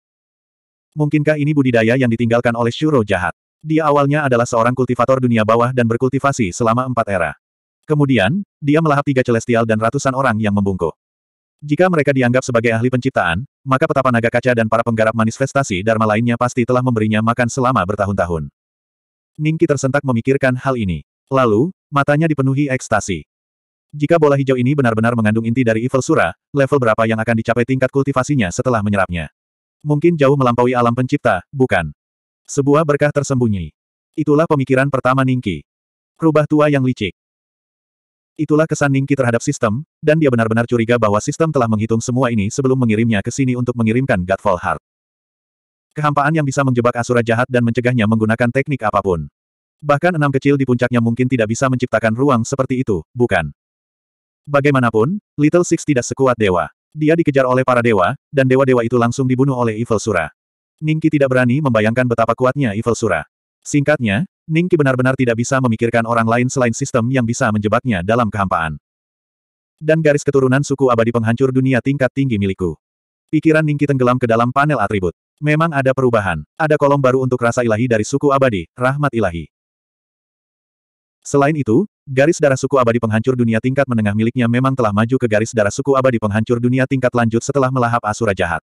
Mungkinkah ini budidaya yang ditinggalkan oleh Shuro jahat? Dia awalnya adalah seorang kultivator dunia bawah dan berkultivasi selama empat era. Kemudian, dia melahap tiga celestial dan ratusan orang yang membungkuk. Jika mereka dianggap sebagai ahli penciptaan, maka petapa naga kaca dan para penggarap manifestasi Dharma lainnya pasti telah memberinya makan selama bertahun-tahun. Ningki tersentak memikirkan hal ini. Lalu, matanya dipenuhi ekstasi. Jika bola hijau ini benar-benar mengandung inti dari Evil Sura, level berapa yang akan dicapai tingkat kultivasinya setelah menyerapnya? Mungkin jauh melampaui alam pencipta, bukan? Sebuah berkah tersembunyi. Itulah pemikiran pertama Ningki. Rubah tua yang licik. Itulah kesan Ningki terhadap sistem, dan dia benar-benar curiga bahwa sistem telah menghitung semua ini sebelum mengirimnya ke sini untuk mengirimkan Godfall Heart. Kehampaan yang bisa menjebak Asura jahat dan mencegahnya menggunakan teknik apapun. Bahkan enam kecil di puncaknya mungkin tidak bisa menciptakan ruang seperti itu, bukan? Bagaimanapun, Little Six tidak sekuat dewa. Dia dikejar oleh para dewa, dan dewa-dewa itu langsung dibunuh oleh Evil Sura. Ningki tidak berani membayangkan betapa kuatnya Evil Sura. Singkatnya, Ningki benar-benar tidak bisa memikirkan orang lain selain sistem yang bisa menjebaknya dalam kehampaan. Dan garis keturunan suku abadi penghancur dunia tingkat tinggi milikku. Pikiran Ningki tenggelam ke dalam panel atribut. Memang ada perubahan. Ada kolom baru untuk rasa ilahi dari suku abadi, rahmat ilahi. Selain itu, garis darah suku abadi penghancur dunia tingkat menengah miliknya memang telah maju ke garis darah suku abadi penghancur dunia tingkat lanjut setelah melahap asura jahat.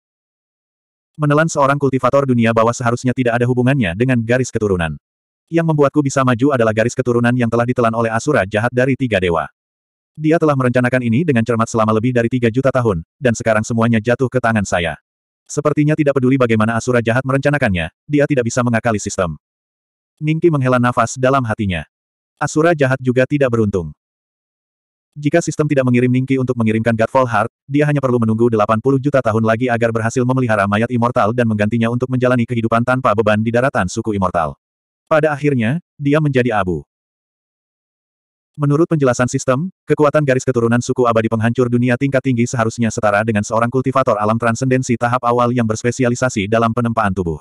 Menelan seorang kultivator dunia bahwa seharusnya tidak ada hubungannya dengan garis keturunan. Yang membuatku bisa maju adalah garis keturunan yang telah ditelan oleh Asura jahat dari tiga dewa. Dia telah merencanakan ini dengan cermat selama lebih dari tiga juta tahun, dan sekarang semuanya jatuh ke tangan saya. Sepertinya tidak peduli bagaimana Asura jahat merencanakannya, dia tidak bisa mengakali sistem. Ningki menghela nafas dalam hatinya. Asura jahat juga tidak beruntung. Jika sistem tidak mengirim Ningki untuk mengirimkan Godfall Heart, dia hanya perlu menunggu 80 juta tahun lagi agar berhasil memelihara mayat immortal dan menggantinya untuk menjalani kehidupan tanpa beban di daratan suku immortal. Pada akhirnya, dia menjadi abu. Menurut penjelasan sistem, kekuatan garis keturunan suku abadi penghancur dunia tingkat tinggi seharusnya setara dengan seorang kultivator alam transendensi tahap awal yang berspesialisasi dalam penempaan tubuh.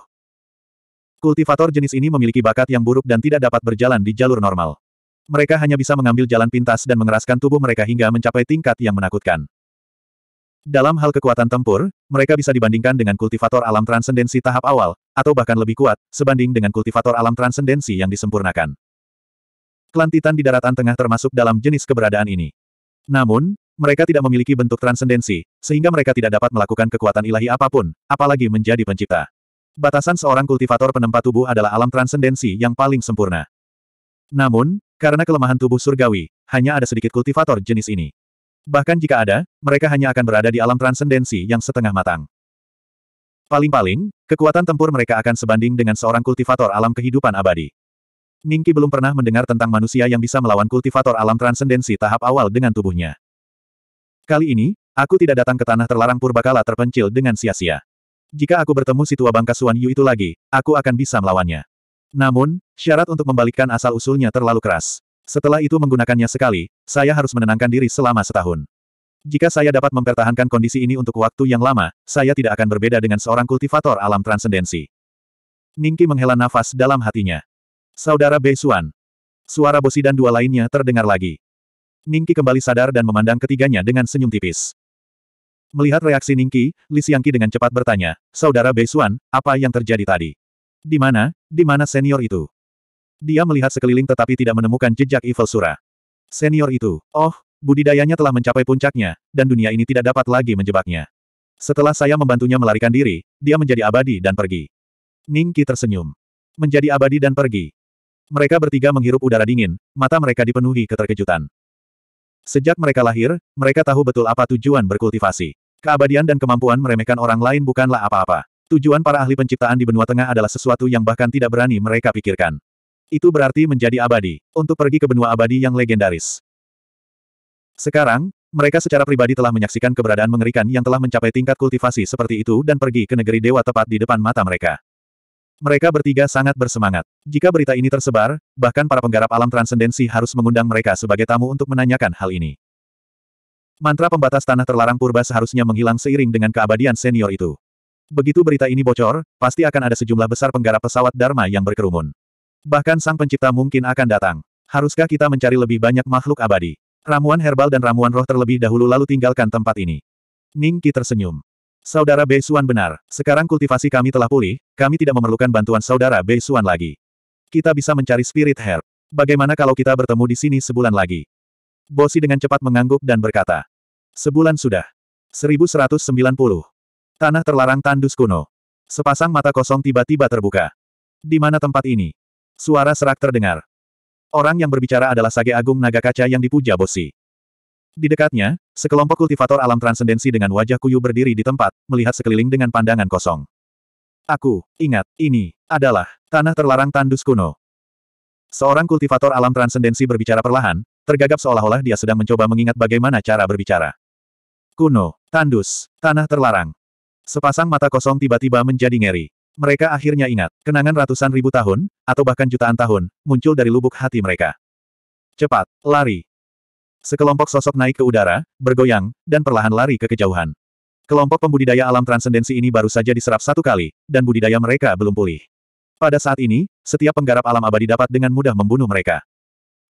Kultivator jenis ini memiliki bakat yang buruk dan tidak dapat berjalan di jalur normal. Mereka hanya bisa mengambil jalan pintas dan mengeraskan tubuh mereka hingga mencapai tingkat yang menakutkan. Dalam hal kekuatan tempur, mereka bisa dibandingkan dengan kultivator alam transendensi tahap awal, atau bahkan lebih kuat, sebanding dengan kultivator alam transendensi yang disempurnakan. Klan Titan di daratan tengah termasuk dalam jenis keberadaan ini. Namun, mereka tidak memiliki bentuk transendensi, sehingga mereka tidak dapat melakukan kekuatan ilahi apapun, apalagi menjadi pencipta. Batasan seorang kultivator penempa tubuh adalah alam transendensi yang paling sempurna. Namun, karena kelemahan tubuh surgawi, hanya ada sedikit kultivator jenis ini. Bahkan jika ada, mereka hanya akan berada di alam transendensi yang setengah matang. Paling-paling, kekuatan tempur mereka akan sebanding dengan seorang kultivator alam kehidupan abadi. Ningki belum pernah mendengar tentang manusia yang bisa melawan kultivator alam transendensi tahap awal dengan tubuhnya. Kali ini, aku tidak datang ke tanah terlarang purbakala terpencil dengan sia-sia. Jika aku bertemu si tua bangka Suan Yu itu lagi, aku akan bisa melawannya. Namun, syarat untuk membalikkan asal-usulnya terlalu keras. Setelah itu menggunakannya sekali, saya harus menenangkan diri selama setahun. Jika saya dapat mempertahankan kondisi ini untuk waktu yang lama, saya tidak akan berbeda dengan seorang kultivator alam transendensi. Ningki menghela nafas dalam hatinya. Saudara Bei Suara bosi dan dua lainnya terdengar lagi. Ningki kembali sadar dan memandang ketiganya dengan senyum tipis. Melihat reaksi Ningki, Li Xiangqi dengan cepat bertanya, Saudara Bei apa yang terjadi tadi? Di mana, di mana senior itu? Dia melihat sekeliling tetapi tidak menemukan jejak Evil Sura. Senior itu, oh, budidayanya telah mencapai puncaknya, dan dunia ini tidak dapat lagi menjebaknya. Setelah saya membantunya melarikan diri, dia menjadi abadi dan pergi. Ningki tersenyum. Menjadi abadi dan pergi. Mereka bertiga menghirup udara dingin, mata mereka dipenuhi keterkejutan. Sejak mereka lahir, mereka tahu betul apa tujuan berkultivasi. Keabadian dan kemampuan meremehkan orang lain bukanlah apa-apa. Tujuan para ahli penciptaan di benua tengah adalah sesuatu yang bahkan tidak berani mereka pikirkan. Itu berarti menjadi abadi, untuk pergi ke benua abadi yang legendaris. Sekarang, mereka secara pribadi telah menyaksikan keberadaan mengerikan yang telah mencapai tingkat kultivasi seperti itu dan pergi ke negeri dewa tepat di depan mata mereka. Mereka bertiga sangat bersemangat. Jika berita ini tersebar, bahkan para penggarap alam transendensi harus mengundang mereka sebagai tamu untuk menanyakan hal ini. Mantra pembatas tanah terlarang purba seharusnya menghilang seiring dengan keabadian senior itu. Begitu berita ini bocor, pasti akan ada sejumlah besar penggarap pesawat Dharma yang berkerumun. Bahkan sang pencipta mungkin akan datang. Haruskah kita mencari lebih banyak makhluk abadi? Ramuan herbal dan ramuan roh terlebih dahulu lalu tinggalkan tempat ini. Ningki tersenyum. Saudara Bei Xuan benar, sekarang kultivasi kami telah pulih, kami tidak memerlukan bantuan saudara Bei Xuan lagi. Kita bisa mencari spirit herb. Bagaimana kalau kita bertemu di sini sebulan lagi? Bosi dengan cepat mengangguk dan berkata. Sebulan sudah. 1190. Tanah terlarang tandus kuno. Sepasang mata kosong tiba-tiba terbuka. Di mana tempat ini? Suara serak terdengar. Orang yang berbicara adalah Sage Agung Naga Kaca yang dipuja Bosi. Di dekatnya, sekelompok kultivator alam transendensi dengan wajah kuyu berdiri di tempat, melihat sekeliling dengan pandangan kosong. Aku, ingat, ini, adalah, tanah terlarang tandus kuno. Seorang kultivator alam transendensi berbicara perlahan, tergagap seolah-olah dia sedang mencoba mengingat bagaimana cara berbicara. Kuno, tandus, tanah terlarang. Sepasang mata kosong tiba-tiba menjadi ngeri. Mereka akhirnya ingat, kenangan ratusan ribu tahun, atau bahkan jutaan tahun, muncul dari lubuk hati mereka. Cepat, lari, Sekelompok sosok naik ke udara, bergoyang, dan perlahan lari ke kejauhan. Kelompok pembudidaya alam transendensi ini baru saja diserap satu kali, dan budidaya mereka belum pulih. Pada saat ini, setiap penggarap alam abadi dapat dengan mudah membunuh mereka.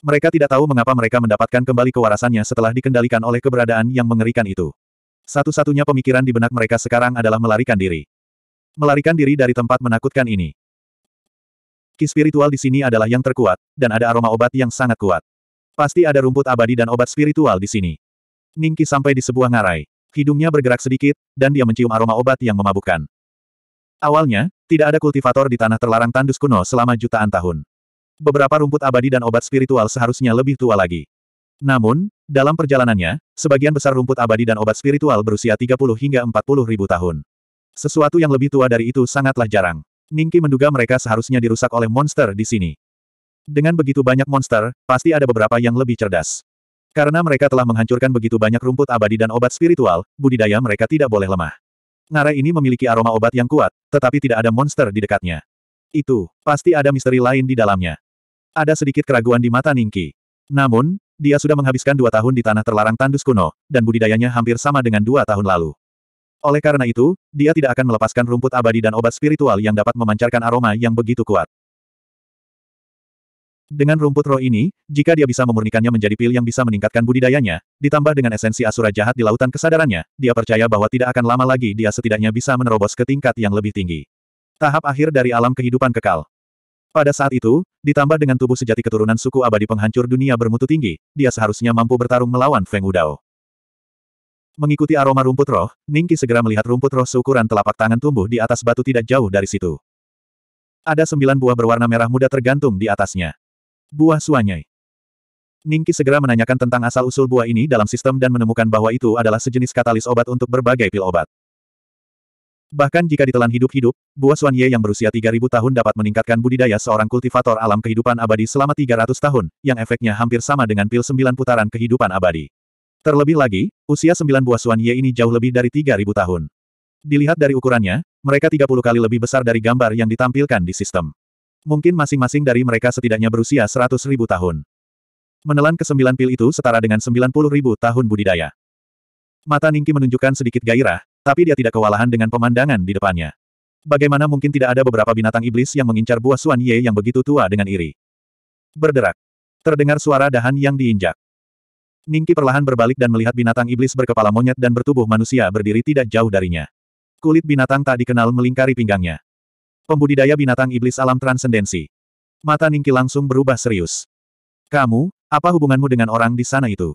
Mereka tidak tahu mengapa mereka mendapatkan kembali kewarasannya setelah dikendalikan oleh keberadaan yang mengerikan itu. Satu-satunya pemikiran di benak mereka sekarang adalah melarikan diri. Melarikan diri dari tempat menakutkan ini. Ki spiritual di sini adalah yang terkuat, dan ada aroma obat yang sangat kuat. Pasti ada rumput abadi dan obat spiritual di sini. Ningki sampai di sebuah ngarai. Hidungnya bergerak sedikit, dan dia mencium aroma obat yang memabukkan. Awalnya, tidak ada kultivator di tanah terlarang tandus kuno selama jutaan tahun. Beberapa rumput abadi dan obat spiritual seharusnya lebih tua lagi. Namun, dalam perjalanannya, sebagian besar rumput abadi dan obat spiritual berusia 30 hingga 40 ribu tahun. Sesuatu yang lebih tua dari itu sangatlah jarang. Ningki menduga mereka seharusnya dirusak oleh monster di sini. Dengan begitu banyak monster, pasti ada beberapa yang lebih cerdas. Karena mereka telah menghancurkan begitu banyak rumput abadi dan obat spiritual, budidaya mereka tidak boleh lemah. Ngarai ini memiliki aroma obat yang kuat, tetapi tidak ada monster di dekatnya. Itu, pasti ada misteri lain di dalamnya. Ada sedikit keraguan di mata Ningki. Namun, dia sudah menghabiskan dua tahun di tanah terlarang tandus kuno, dan budidayanya hampir sama dengan dua tahun lalu. Oleh karena itu, dia tidak akan melepaskan rumput abadi dan obat spiritual yang dapat memancarkan aroma yang begitu kuat. Dengan rumput roh ini, jika dia bisa memurnikannya menjadi pil yang bisa meningkatkan budidayanya, ditambah dengan esensi asura jahat di lautan kesadarannya, dia percaya bahwa tidak akan lama lagi dia setidaknya bisa menerobos ke tingkat yang lebih tinggi. Tahap akhir dari alam kehidupan kekal. Pada saat itu, ditambah dengan tubuh sejati keturunan suku abadi penghancur dunia bermutu tinggi, dia seharusnya mampu bertarung melawan Feng Udao. Mengikuti aroma rumput roh, Ningki segera melihat rumput roh seukuran telapak tangan tumbuh di atas batu tidak jauh dari situ. Ada sembilan buah berwarna merah muda tergantung di atasnya. Buah suanyai. Ningki segera menanyakan tentang asal-usul buah ini dalam sistem dan menemukan bahwa itu adalah sejenis katalis obat untuk berbagai pil obat. Bahkan jika ditelan hidup-hidup, buah Suanye yang berusia 3000 tahun dapat meningkatkan budidaya seorang kultivator alam kehidupan abadi selama 300 tahun, yang efeknya hampir sama dengan pil 9 putaran kehidupan abadi. Terlebih lagi, usia 9 buah Suanye ini jauh lebih dari 3000 tahun. Dilihat dari ukurannya, mereka 30 kali lebih besar dari gambar yang ditampilkan di sistem. Mungkin masing-masing dari mereka setidaknya berusia seratus ribu tahun. Menelan kesembilan pil itu setara dengan sembilan puluh ribu tahun budidaya. Mata Ningki menunjukkan sedikit gairah, tapi dia tidak kewalahan dengan pemandangan di depannya. Bagaimana mungkin tidak ada beberapa binatang iblis yang mengincar buah Suan Ye yang begitu tua dengan iri. Berderak. Terdengar suara dahan yang diinjak. Ningki perlahan berbalik dan melihat binatang iblis berkepala monyet dan bertubuh manusia berdiri tidak jauh darinya. Kulit binatang tak dikenal melingkari pinggangnya. Pembudidaya binatang iblis alam transendensi. Mata Ningki langsung berubah serius. Kamu, apa hubunganmu dengan orang di sana itu?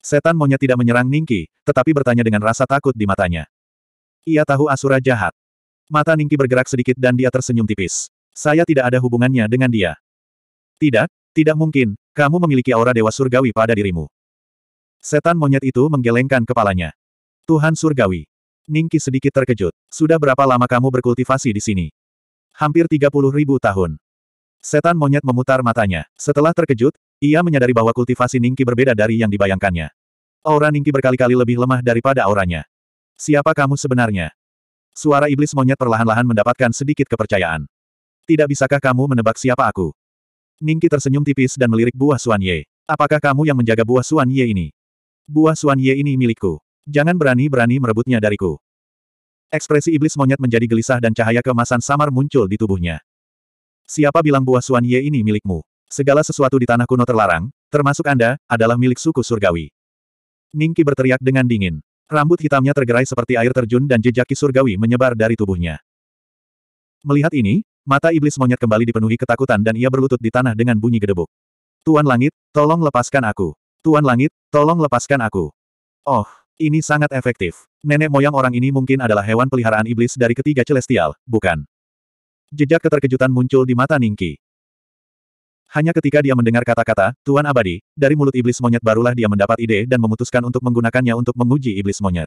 Setan monyet tidak menyerang Ningki, tetapi bertanya dengan rasa takut di matanya. Ia tahu Asura jahat. Mata Ningki bergerak sedikit dan dia tersenyum tipis. Saya tidak ada hubungannya dengan dia. Tidak, tidak mungkin, kamu memiliki aura dewa surgawi pada dirimu. Setan monyet itu menggelengkan kepalanya. Tuhan surgawi. Ningki sedikit terkejut. Sudah berapa lama kamu berkultivasi di sini? hampir 30 ribu tahun. Setan monyet memutar matanya. Setelah terkejut, ia menyadari bahwa kultivasi Ningki berbeda dari yang dibayangkannya. Aura Ningki berkali-kali lebih lemah daripada auranya. Siapa kamu sebenarnya? Suara iblis monyet perlahan-lahan mendapatkan sedikit kepercayaan. Tidak bisakah kamu menebak siapa aku? Ningki tersenyum tipis dan melirik buah Suan Ye. Apakah kamu yang menjaga buah Suan Ye ini? Buah Suan Ye ini milikku. Jangan berani-berani merebutnya dariku. Ekspresi iblis monyet menjadi gelisah dan cahaya kemasan samar muncul di tubuhnya. Siapa bilang buah Suan Ye ini milikmu? Segala sesuatu di tanah kuno terlarang, termasuk Anda, adalah milik suku surgawi. Ningki berteriak dengan dingin. Rambut hitamnya tergerai seperti air terjun dan jejaki surgawi menyebar dari tubuhnya. Melihat ini, mata iblis monyet kembali dipenuhi ketakutan dan ia berlutut di tanah dengan bunyi gedebuk. Tuan Langit, tolong lepaskan aku. Tuan Langit, tolong lepaskan aku. Oh, ini sangat efektif. Nenek moyang orang ini mungkin adalah hewan peliharaan iblis dari ketiga celestial, bukan? Jejak keterkejutan muncul di mata Ningki. Hanya ketika dia mendengar kata-kata, Tuan Abadi, dari mulut iblis monyet barulah dia mendapat ide dan memutuskan untuk menggunakannya untuk menguji iblis monyet.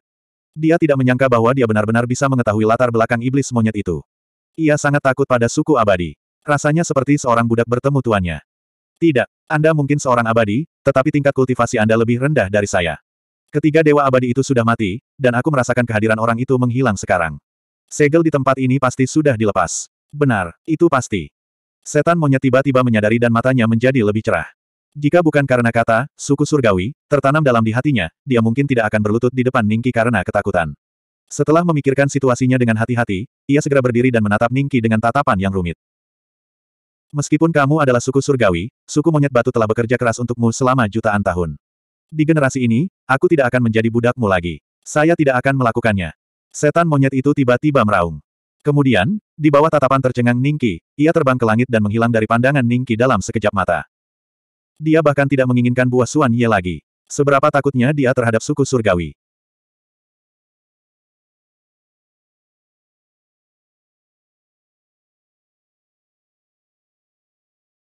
Dia tidak menyangka bahwa dia benar-benar bisa mengetahui latar belakang iblis monyet itu. Ia sangat takut pada suku Abadi. Rasanya seperti seorang budak bertemu tuannya. Tidak, Anda mungkin seorang Abadi, tetapi tingkat kultivasi Anda lebih rendah dari saya. Ketiga dewa abadi itu sudah mati, dan aku merasakan kehadiran orang itu menghilang sekarang. Segel di tempat ini pasti sudah dilepas. Benar, itu pasti. Setan monyet tiba-tiba menyadari dan matanya menjadi lebih cerah. Jika bukan karena kata, suku surgawi, tertanam dalam di hatinya, dia mungkin tidak akan berlutut di depan Ningki karena ketakutan. Setelah memikirkan situasinya dengan hati-hati, ia segera berdiri dan menatap Ningki dengan tatapan yang rumit. Meskipun kamu adalah suku surgawi, suku monyet batu telah bekerja keras untukmu selama jutaan tahun. Di generasi ini, aku tidak akan menjadi budakmu lagi. Saya tidak akan melakukannya. Setan monyet itu tiba-tiba meraung. Kemudian, di bawah tatapan tercengang Ningki, ia terbang ke langit dan menghilang dari pandangan Ningki dalam sekejap mata. Dia bahkan tidak menginginkan buah Suan Ye lagi. Seberapa takutnya dia terhadap suku surgawi.